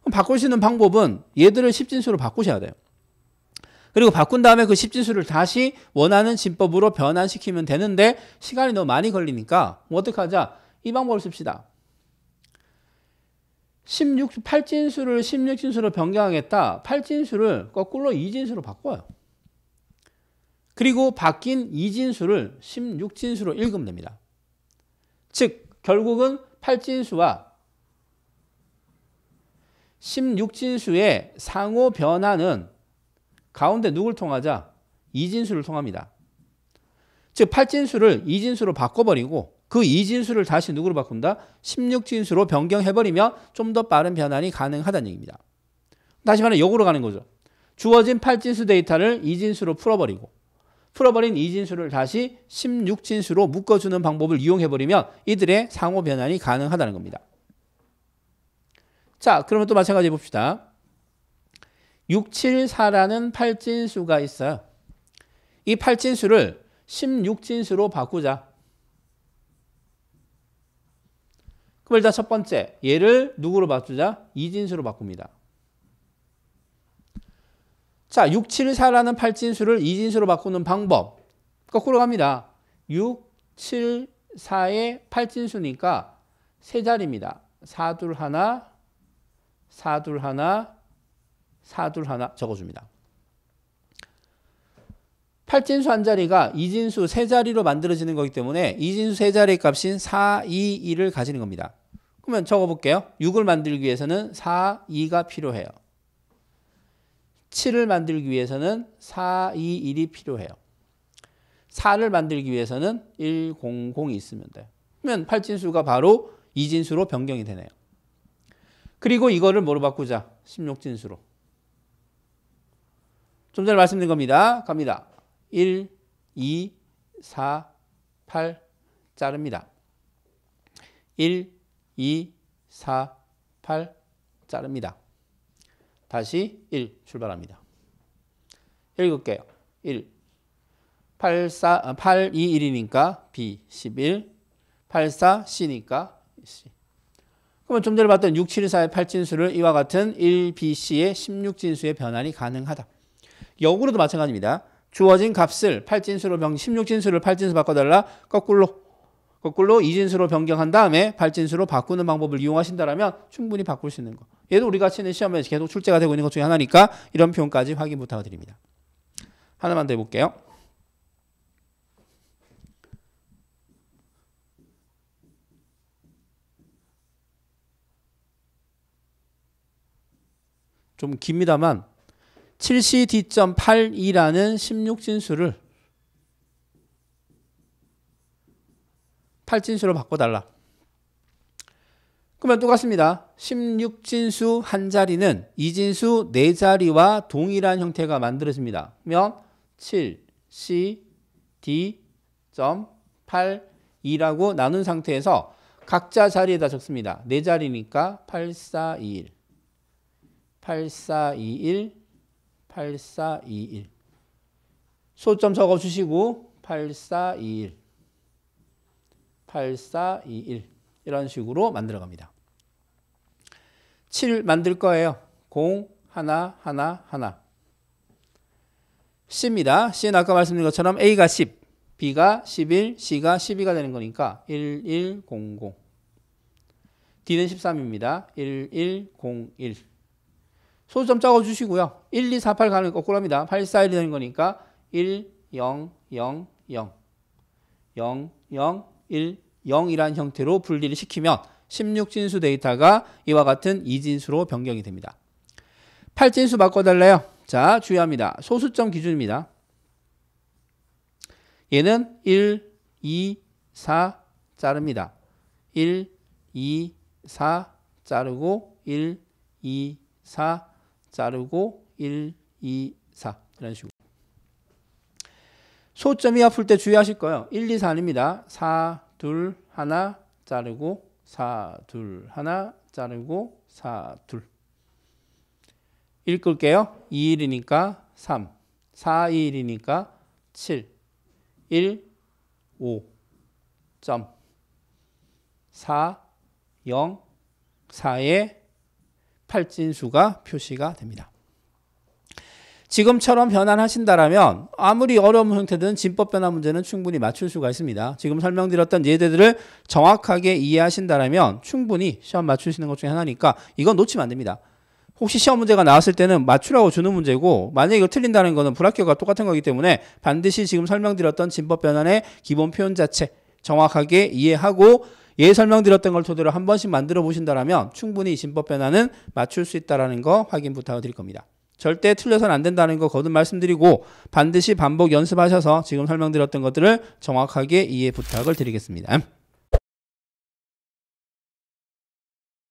그럼 바꾸시는 방법은 얘들을 10진수로 바꾸셔야 돼요. 그리고 바꾼 다음에 그 십진수를 다시 원하는 진법으로 변환시키면 되는데 시간이 너무 많이 걸리니까 뭐 어떡하자? 이 방법을 씁시다. 16, 8진수를 16진수로 변경하겠다. 8진수를 거꾸로 2진수로 바꿔요. 그리고 바뀐 2진수를 16진수로 읽으면 됩니다. 즉, 결국은 8진수와 16진수의 상호 변화는 가운데 누굴 통하자? 이진수를 통합니다. 즉 팔진수를 이진수로 바꿔버리고 그 이진수를 다시 누구로 바꾼다? 16진수로 변경해버리면 좀 더 빠른 변환이 가능하다는 얘기입니다. 다시 말해 역으로 가는 거죠. 주어진 팔진수 데이터를 이진수로 풀어버리고 풀어버린 이진수를 다시 16진수로 묶어주는 방법을 이용해버리면 이들의 상호 변환이 가능하다는 겁니다. 자, 그러면 또 마찬가지 봅시다. 674라는 팔진수가 있어요. 이 팔진수를 16진수로 바꾸자. 그럼 일단 첫 번째, 얘를 누구로 바꾸자? 2진수로 바꿉니다. 자, 6, 7, 4라는 8진수를 2진수로 바꾸는 방법. 거꾸로 갑니다. 6, 7, 4의 8진수니까 세 자리입니다. 4, 둘, 하 4, 둘, 하 사둘 하나 적어줍니다. 팔진수 한 자리가 이진수 세 자리로 만들어지는 거기 때문에 이진수 세 자리 값인 4, 2, 2를 가지는 겁니다. 그러면 적어볼게요. 6을 만들기 위해서는 4, 2가 필요해요. 7을 만들기 위해서는 4, 2, 1이 필요해요. 4를 만들기 위해서는 1, 0, 0이 있으면 돼요. 그러면 팔진수가 바로 이진수로 변경이 되네요. 그리고 이거를 뭐로 바꾸자? 16진수로. 좀 전에 말씀드린 겁니다. 갑니다. 1, 2, 4, 8 자릅니다. 1, 2, 4, 8 자릅니다. 다시 1 출발합니다. 읽을게요. 1, 8, 4, 8, 2, 1이니까 B, 11, 8, 4, C니까 C. 그러면 좀 전에 봤던 6, 7, 4의 8진수를 이와 같은 1, B, C의 16진수의 변환이 가능하다. 역으로도 마찬가지입니다. 주어진 값을 8진수로 변 16진수를 8진수 바꿔달라 거꾸로 거꾸로 2진수로 변경한 다음에 8진수로 바꾸는 방법을 이용하신다면 충분히 바꿀 수 있는 거. 얘도 우리가 치는 시험에 계속 출제가 되고 있는 것 중에 하나니까 이런 표현까지 확인 부탁드립니다. 하나만 더 해볼게요. 좀 깁니다만 7CD.82라는 16진수를 8진수로 바꿔달라. 그러면 똑같습니다. 16진수 한 자리는 2진수 4자리와 동일한 형태가 만들어집니다. 그러면 7, C, D, 8, 2라고 나눈 상태에서 각자 자리에다 적습니다. 4자리니까 8421, 8421, 8421. 소점 적어 주시고 8421. 8421. 이런 식으로 만들어 갑니다. 7 만들 거예요. 0 하나 하나 하나. C입니다. C는 아까 말씀드린 것처럼 A가 10, B가 11, C가 12가 되는 거니까 1100. D는 13입니다. 1101. 소수 점 적어주시고요. 1, 2, 4, 8 가는 거꾸로합니다. 8, 4, 1이 되는 거니까 1, 0, 0, 0, 0, 0, 1, 0이라는 형태로 분리를 시키면 16진수 데이터가 이와 같은 2진수로 변경이 됩니다. 8진수 바꿔달래요. 자, 주의합니다. 소수점 기준입니다. 얘는 1, 2, 4 자릅니다. 1, 2, 4 자르고 1, 2, 4 자르고 1, 2, 4 이런 식으로 소점이 아플 때 주의하실 거예요. 1, 2, 4입니다. 4, 2, 1 자르고 4, 2, 1 자르고 4, 2 읽을게요. 2, 1이니까 3 4, 2, 1이니까 7 1, 5 점. 4, 0, 4에 팔진수가 표시가 됩니다. 지금처럼 변환하신다라면 아무리 어려운 형태든 진법 변화 문제는 충분히 맞출 수가 있습니다. 지금 설명드렸던 예제들을 정확하게 이해하신다라면 충분히 시험 맞추시는 것 중에 하나니까 이건 놓치면 안 됩니다. 혹시 시험 문제가 나왔을 때는 맞추라고 주는 문제고 만약에 이거 틀린다는 거는 불합격과 똑같은 거기 때문에 반드시 지금 설명드렸던 진법 변환의 기본 표현 자체 정확하게 이해하고 예 설명드렸던 걸 토대로 한 번씩 만들어 보신다면 충분히 진법 변화는 맞출 수 있다는 거 확인 부탁드릴 겁니다. 절대 틀려선안 된다는 거 거듭 말씀드리고 반드시 반복 연습하셔서 지금 설명드렸던 것들을 정확하게 이해 부탁을 드리겠습니다.